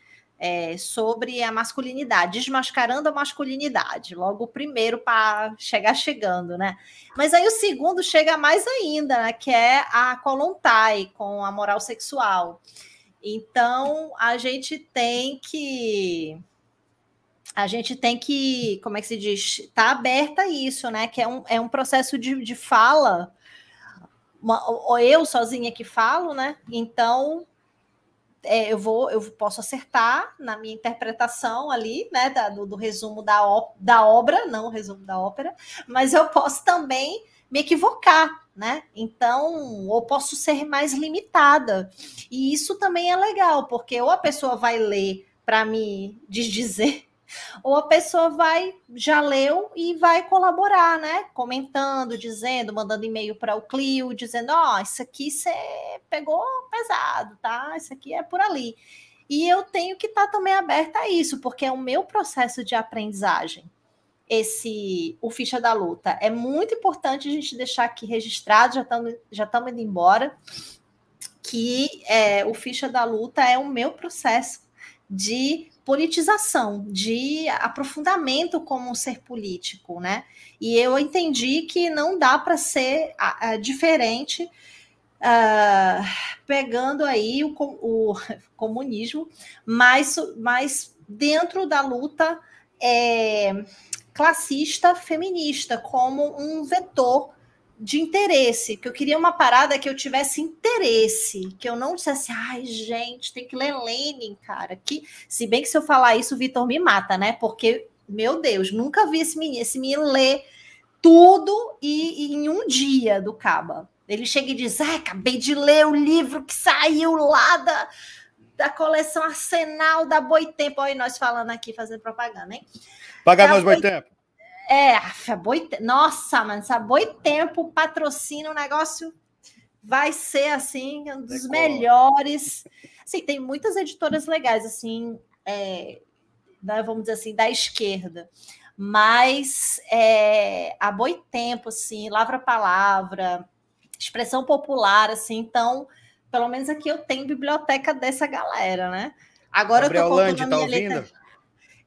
É, sobre a masculinidade, desmascarando a masculinidade, logo o primeiro para chegar chegando, né? Mas aí o segundo chega mais ainda, né? que é a Kolontai, com a moral sexual. Então, a gente tem que a gente tem que, como é que se diz? está aberta isso, né? Que é um, é um processo de, de fala. Uma, ou eu sozinha que falo, né? Então é, eu vou, eu posso acertar na minha interpretação ali, né? Da, do, do, resumo da, op, da obra, não o resumo da ópera, mas eu posso também me equivocar né? Então, ou posso ser mais limitada. E isso também é legal, porque ou a pessoa vai ler para me desdizer, <laughs> ou a pessoa vai, já leu e vai colaborar, né? Comentando, dizendo, mandando e-mail para o Clio, dizendo: Ó, oh, isso aqui você pegou pesado, tá? Isso aqui é por ali. E eu tenho que estar tá também aberta a isso, porque é o meu processo de aprendizagem esse o ficha da luta. É muito importante a gente deixar aqui registrado, já estamos já estamos indo embora, que é, o ficha da luta é o meu processo de politização, de aprofundamento como um ser político, né? E eu entendi que não dá para ser a, a, diferente Uh, pegando aí o, o, <laughs> comunismo, mas, mas dentro da luta é, classista feminista como um vetor de interesse, que eu queria uma parada que eu tivesse interesse, que eu não dissesse, ai, gente, tem que ler Lenin, cara, que se bem que se eu falar isso, o Vitor me mata, né? Porque, meu Deus, nunca vi esse menino, esse menino ler tudo e, e em um dia do Caba. Ele chega e diz, ai, acabei de ler o livro que saiu lá da, da coleção Arsenal da Boitempo, olha nós falando aqui, fazendo propaganda, hein? Pagar mais boi tempo. É, boi, nossa, mano, essa boi tempo patrocina o um negócio vai ser assim um dos Legal. melhores. Assim, tem muitas editoras legais assim, é, né, vamos dizer assim, da esquerda. Mas é, a boi tempo, assim, lavra palavra, expressão popular, assim, então, pelo menos aqui eu tenho biblioteca dessa galera, né? Agora Gabriel eu tô contando Lande, tá minha letra.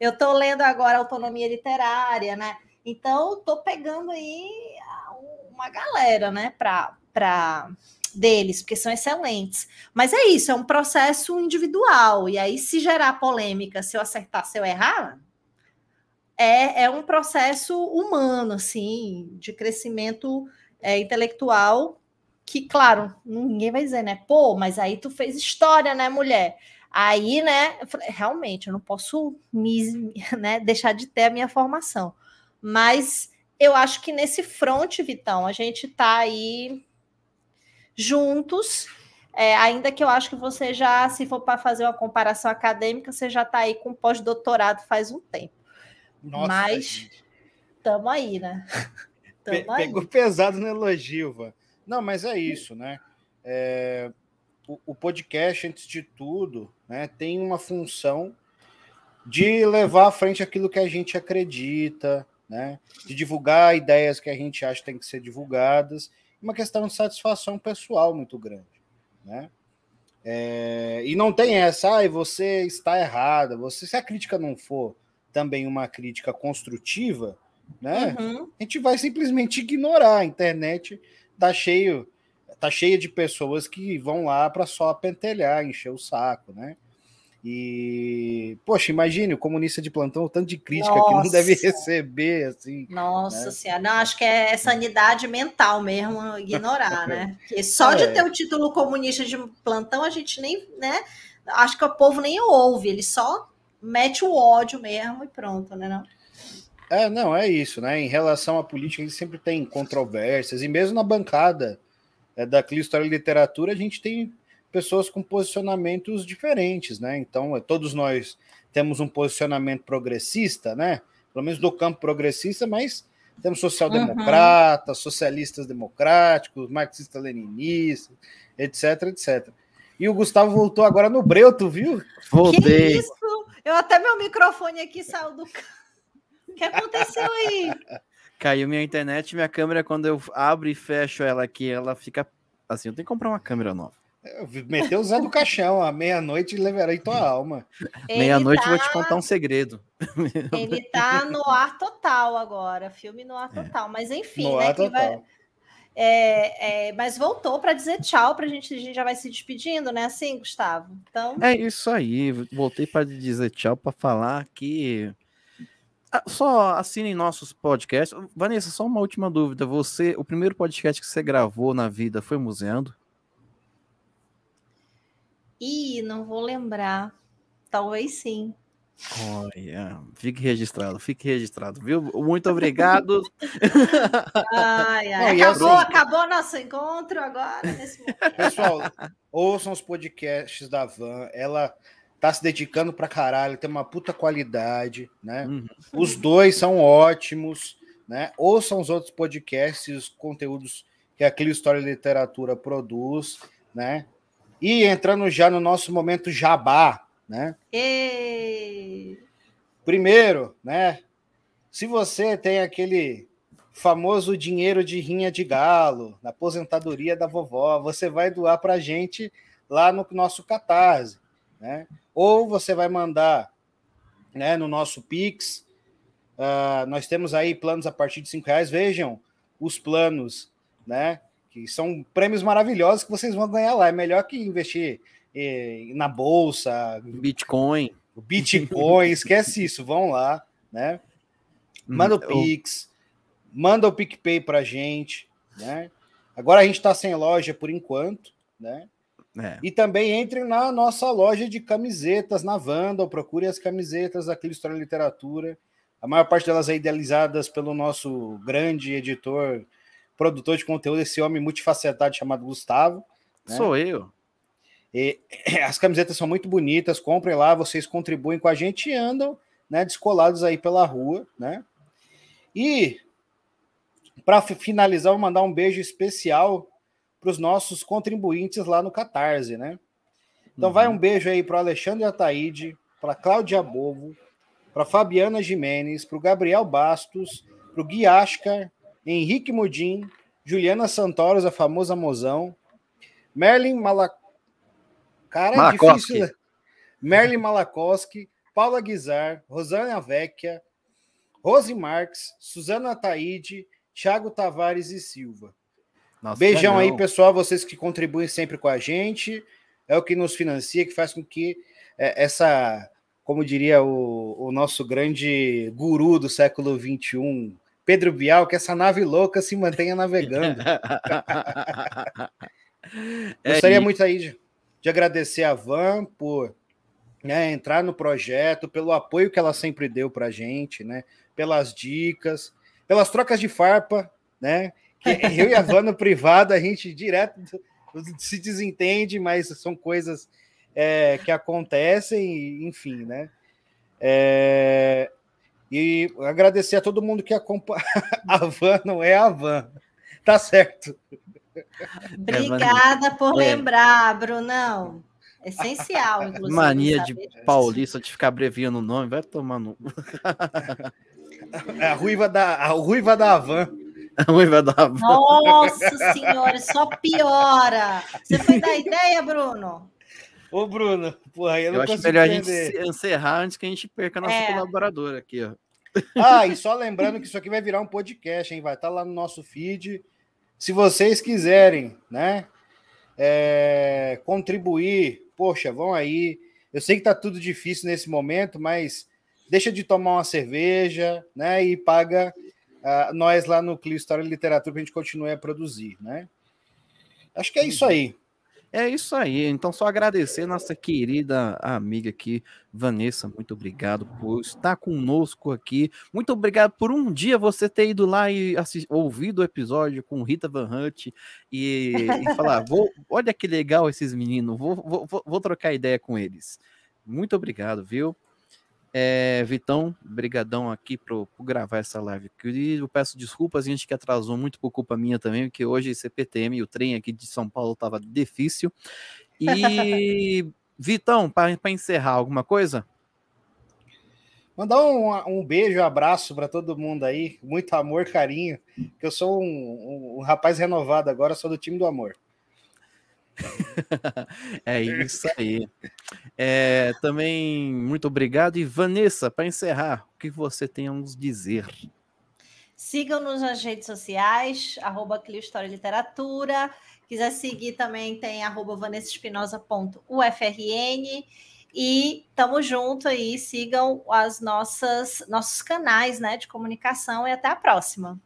Eu estou lendo agora Autonomia Literária, né? Então, estou pegando aí ah, uma galera, né, para deles, porque são excelentes. Mas é isso, é um processo individual. E aí, se gerar polêmica, se eu acertar, se eu errar, é, é um processo humano, assim, de crescimento é, intelectual que, claro, ninguém vai dizer, né? Pô, mas aí tu fez história, né, mulher? Aí, né, eu falei, realmente, eu não posso me, <laughs> né, deixar de ter a minha formação. Mas eu acho que nesse front, Vitão, a gente está aí juntos. É, ainda que eu acho que você já, se for para fazer uma comparação acadêmica, você já está aí com pós-doutorado faz um tempo. Nossa, Mas estamos aí, né? <laughs> Pe aí. Pegou pesado no elogio, Van. Não, mas é isso, né? É, o, o, podcast, antes de tudo, né, tem uma função de levar à frente aquilo que a gente acredita, né, de divulgar ideias que a gente acha que tem que ser divulgadas, uma questão de satisfação pessoal muito grande, né? É, e não tem essa, ah, você está errada, você se a crítica não for também uma crítica construtiva, né? Uhum. A gente vai simplesmente ignorar. A internet tá cheio tá cheia de pessoas que vão lá para só pentelhar, encher o saco, né? E, poxa, imagine o comunista de plantão, o tanto de crítica Nossa. que não deve receber, assim. Nossa né? Senhora, não, acho que é, é sanidade mental mesmo, ignorar, né? <laughs> Porque só é. de ter o título comunista de plantão, a gente nem, né? Acho que o povo nem ouve, ele só mete o ódio mesmo e pronto, né? Não? É, não, é isso, né? Em relação à política, ele sempre tem controvérsias, e mesmo na bancada é, da Clio História e Literatura, a gente tem pessoas com posicionamentos diferentes, né? Então, é, todos nós temos um posicionamento progressista, né? Pelo menos do campo progressista, mas temos social-democratas, uhum. socialistas democráticos, marxistas-leninistas, etc, etc. E o Gustavo voltou agora no tu viu? Voltei. Que isso? Eu até meu microfone aqui saiu do. <laughs> O que aconteceu aí? Caiu minha internet, minha câmera, quando eu abro e fecho ela aqui, ela fica assim, eu tenho que comprar uma câmera nova. Meteu Zé no caixão, à meia-noite levarei tua alma. Meia-noite tá... vou te tá contar um segredo. Ele tá no ar total agora, filme no ar é. total. É. Mas enfim, no né? Ar total. Vai... É, é, mas voltou para dizer tchau para gente, a gente já vai se despedindo, né? Assim, Gustavo. Então. É isso aí. Voltei para dizer tchau para falar que ah, só assinem nossos podcasts. Vanessa, só uma última dúvida. Você, o primeiro podcast que você gravou na vida foi Museando? Ih, não vou lembrar. Talvez sim. Olha, fique registrado, fique registrado, viu? Muito obrigado. ai, ai. É acabou, assim. acabou nosso encontro agora. Pessoal, ouçam os podcasts da Van. Ela tá se dedicando pra caralho, tem uma puta qualidade, né? Uhum. Os dois são ótimos, né? Ouçam os outros podcasts, os conteúdos que a Clio História e Literatura produz, né? E entrando já no nosso momento jabá, né? Ei. Primeiro, né? Se você tem aquele famoso dinheiro de rinha de galo, na aposentadoria da vovó, você vai doar para gente lá no nosso Catarse. Né? Ou você vai mandar né, no nosso Pix. Uh, nós temos aí planos a partir de cinco reais. Vejam os planos, né? Que são prêmios maravilhosos que vocês vão ganhar lá. É melhor que investir eh, na bolsa, Bitcoin, Bitcoin. esquece isso. Vão lá, né? Manda o hum, Pix, manda o PicPay para gente, né? Agora a gente está sem loja por enquanto, né? É. E também entre na nossa loja de camisetas, na Vandal, procure as camisetas da História e Literatura. A maior parte delas é idealizadas pelo nosso grande editor, produtor de conteúdo, esse homem multifacetado chamado Gustavo. Né? Sou eu. E, <clears throat> as camisetas são muito bonitas, comprem lá, vocês contribuem com a gente e andam né, descolados aí pela rua. Né? E, para finalizar, vou mandar um beijo especial para os nossos contribuintes lá no Catarse, né? Então uhum. vai um beijo aí para o Alexandre Ataíde, para Cláudia Bobo, para Fabiana Jimenez, para o Gabriel Bastos, para o Gui Ascar, Henrique Mudim, Juliana Santoros, a famosa mozão, Merlin Malac... Cara, é Malakowski. difícil... Né? Merlin Malakowski, Paula Guizar, Rosana Vecchia, Rose Marques, Suzana Ataíde, Thiago Tavares e Silva. Nossa, Beijão aí, pessoal, vocês que contribuem sempre com a gente, é o que nos financia, que faz com que é, essa, como diria o, o nosso grande guru do século XXI, Pedro Bial, que essa nave louca se mantenha navegando. <laughs> é Gostaria isso. muito aí de, de, agradecer a Van por né, entrar no projeto, pelo apoio que ela sempre deu para a gente, né, pelas dicas, pelas trocas de farpa, né? <laughs> Eu e a Van no privado, a gente direto se desentende, mas são coisas é, que acontecem, enfim, né? É, e agradecer a todo mundo que acompanha. <laughs> A Van não é a Van. Tá certo. Obrigada é, por é. lembrar, Brunão. Essencial, é, é inclusive. Mania de paulista de ficar abreviando o nome, vai tomar no. <laughs> a ruiva da, a ruiva da Van. <laughs> a ruiva da Havana. Nossa senhora, só piora. Você foi a ideia, Bruno? Ô, Bruno, porra, eu, eu não acho melhor entender. a gente encerrar antes que a gente perca a nossa é. colaboradora aqui, ó. <laughs> Ah, e só lembrando que isso aqui vai virar um podcast, hein? Vai estar tá lá no nosso feed. Se vocês quiserem, né? É, contribuir, poxa, vão aí. Eu sei que tá tudo difícil nesse momento, mas deixa de tomar uma cerveja, né? E paga uh, nós lá no Clio História e Literatura, a gente continue a produzir, né? Acho que é isso aí. É isso aí. Então, só agradecer nossa querida amiga aqui, Vanessa. Muito obrigado por estar conosco aqui. Muito obrigado por um dia você ter ido lá e assist... ouvido o episódio com Rita Van Hunt e, e falar: vou... olha que legal esses meninos, vou, vou, vou trocar ideia com eles. Muito obrigado, viu? É, Vitão, brigadão aqui por, gravar essa live. eu peço desculpas, a gente que atrasou muito por culpa minha também, porque hoje CPTM e o trem aqui de São Paulo estava difícil. E <laughs> Vitão, para encerrar, alguma coisa? Mandar um, um beijo, um abraço para todo mundo aí, muito amor, carinho, que eu sou um, um, um rapaz renovado agora, sou do time do amor. <laughs> é isso aí. É, também, muito obrigado. E Vanessa, para encerrar, o que você tem a nos dizer? Sigam-nos nas redes sociais, arroba História e Literatura. Quiser seguir também, tem arroba vanessaespinosa.ufrn. E tamo junto aí, sigam as nossas nossos canais né, de comunicação e até a próxima.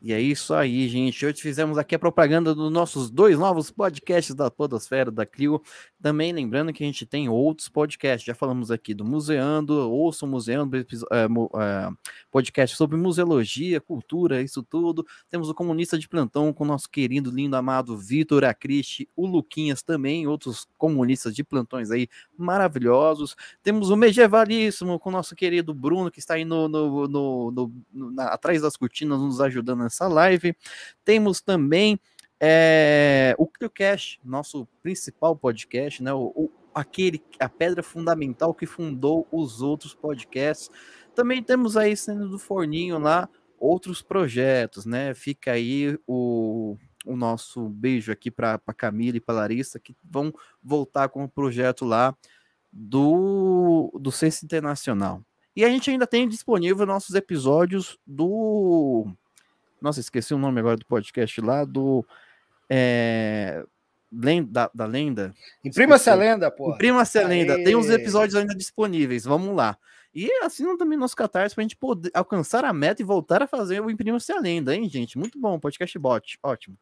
E é isso aí, gente. Hoje fizemos aqui a propaganda dos nossos dois novos podcasts da Podosfera, da Clio. Também lembrando que a gente tem outros podcasts. Já falamos aqui do Museando, ouça o Museando, é, é, podcast sobre museologia, cultura, isso tudo. Temos o Comunista de Plantão com o nosso querido, lindo, amado Vitor Acriste, o Luquinhas também, outros comunistas de plantões aí maravilhosos. Temos o Medievalíssimo com o nosso querido Bruno, que está aí no, no, no, no na, atrás das cortinas nos ajudando nessa live. Temos também é, o CrioCast, nosso principal podcast, né? O, o, aquele, a pedra fundamental que fundou os outros podcasts. Também temos aí, sendo do forninho lá, outros projetos, né? Fica aí o, o nosso beijo aqui para Camila e para Larissa, que vão voltar com o projeto lá do, do Sexto Internacional. E a gente ainda tem disponível nossos episódios do nossa, esqueci o nome agora do podcast lá, do. É, eh, lenda, da, lenda. Imprima-se a lenda, pô. Imprima-se a lenda. Tem uns episódios ainda disponíveis, vamos lá. E assinam também nosso catarse para a gente poder alcançar a meta e voltar a fazer o Imprima-se a lenda, hein, gente? Muito bom, podcast bot, ótimo.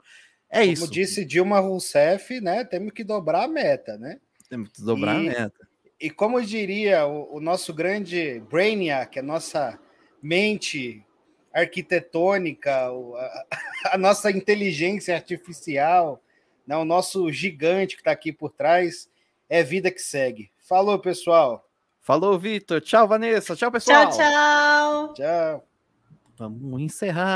É Como isso. Como disse Dilma Rousseff, né? Temos que dobrar a meta, né? Temos que dobrar e, a meta. E como diria o, o nosso grande Brainiac, a nossa mente arquitetônica, <laughs> a, nossa inteligência artificial, né? o nosso gigante que está aqui por trás. É vida que segue. Falou, pessoal. Falou, Vitor. Tchau, Vanessa. Tchau, pessoal. Tchau, tchau. Tchau. Vamos encerrar.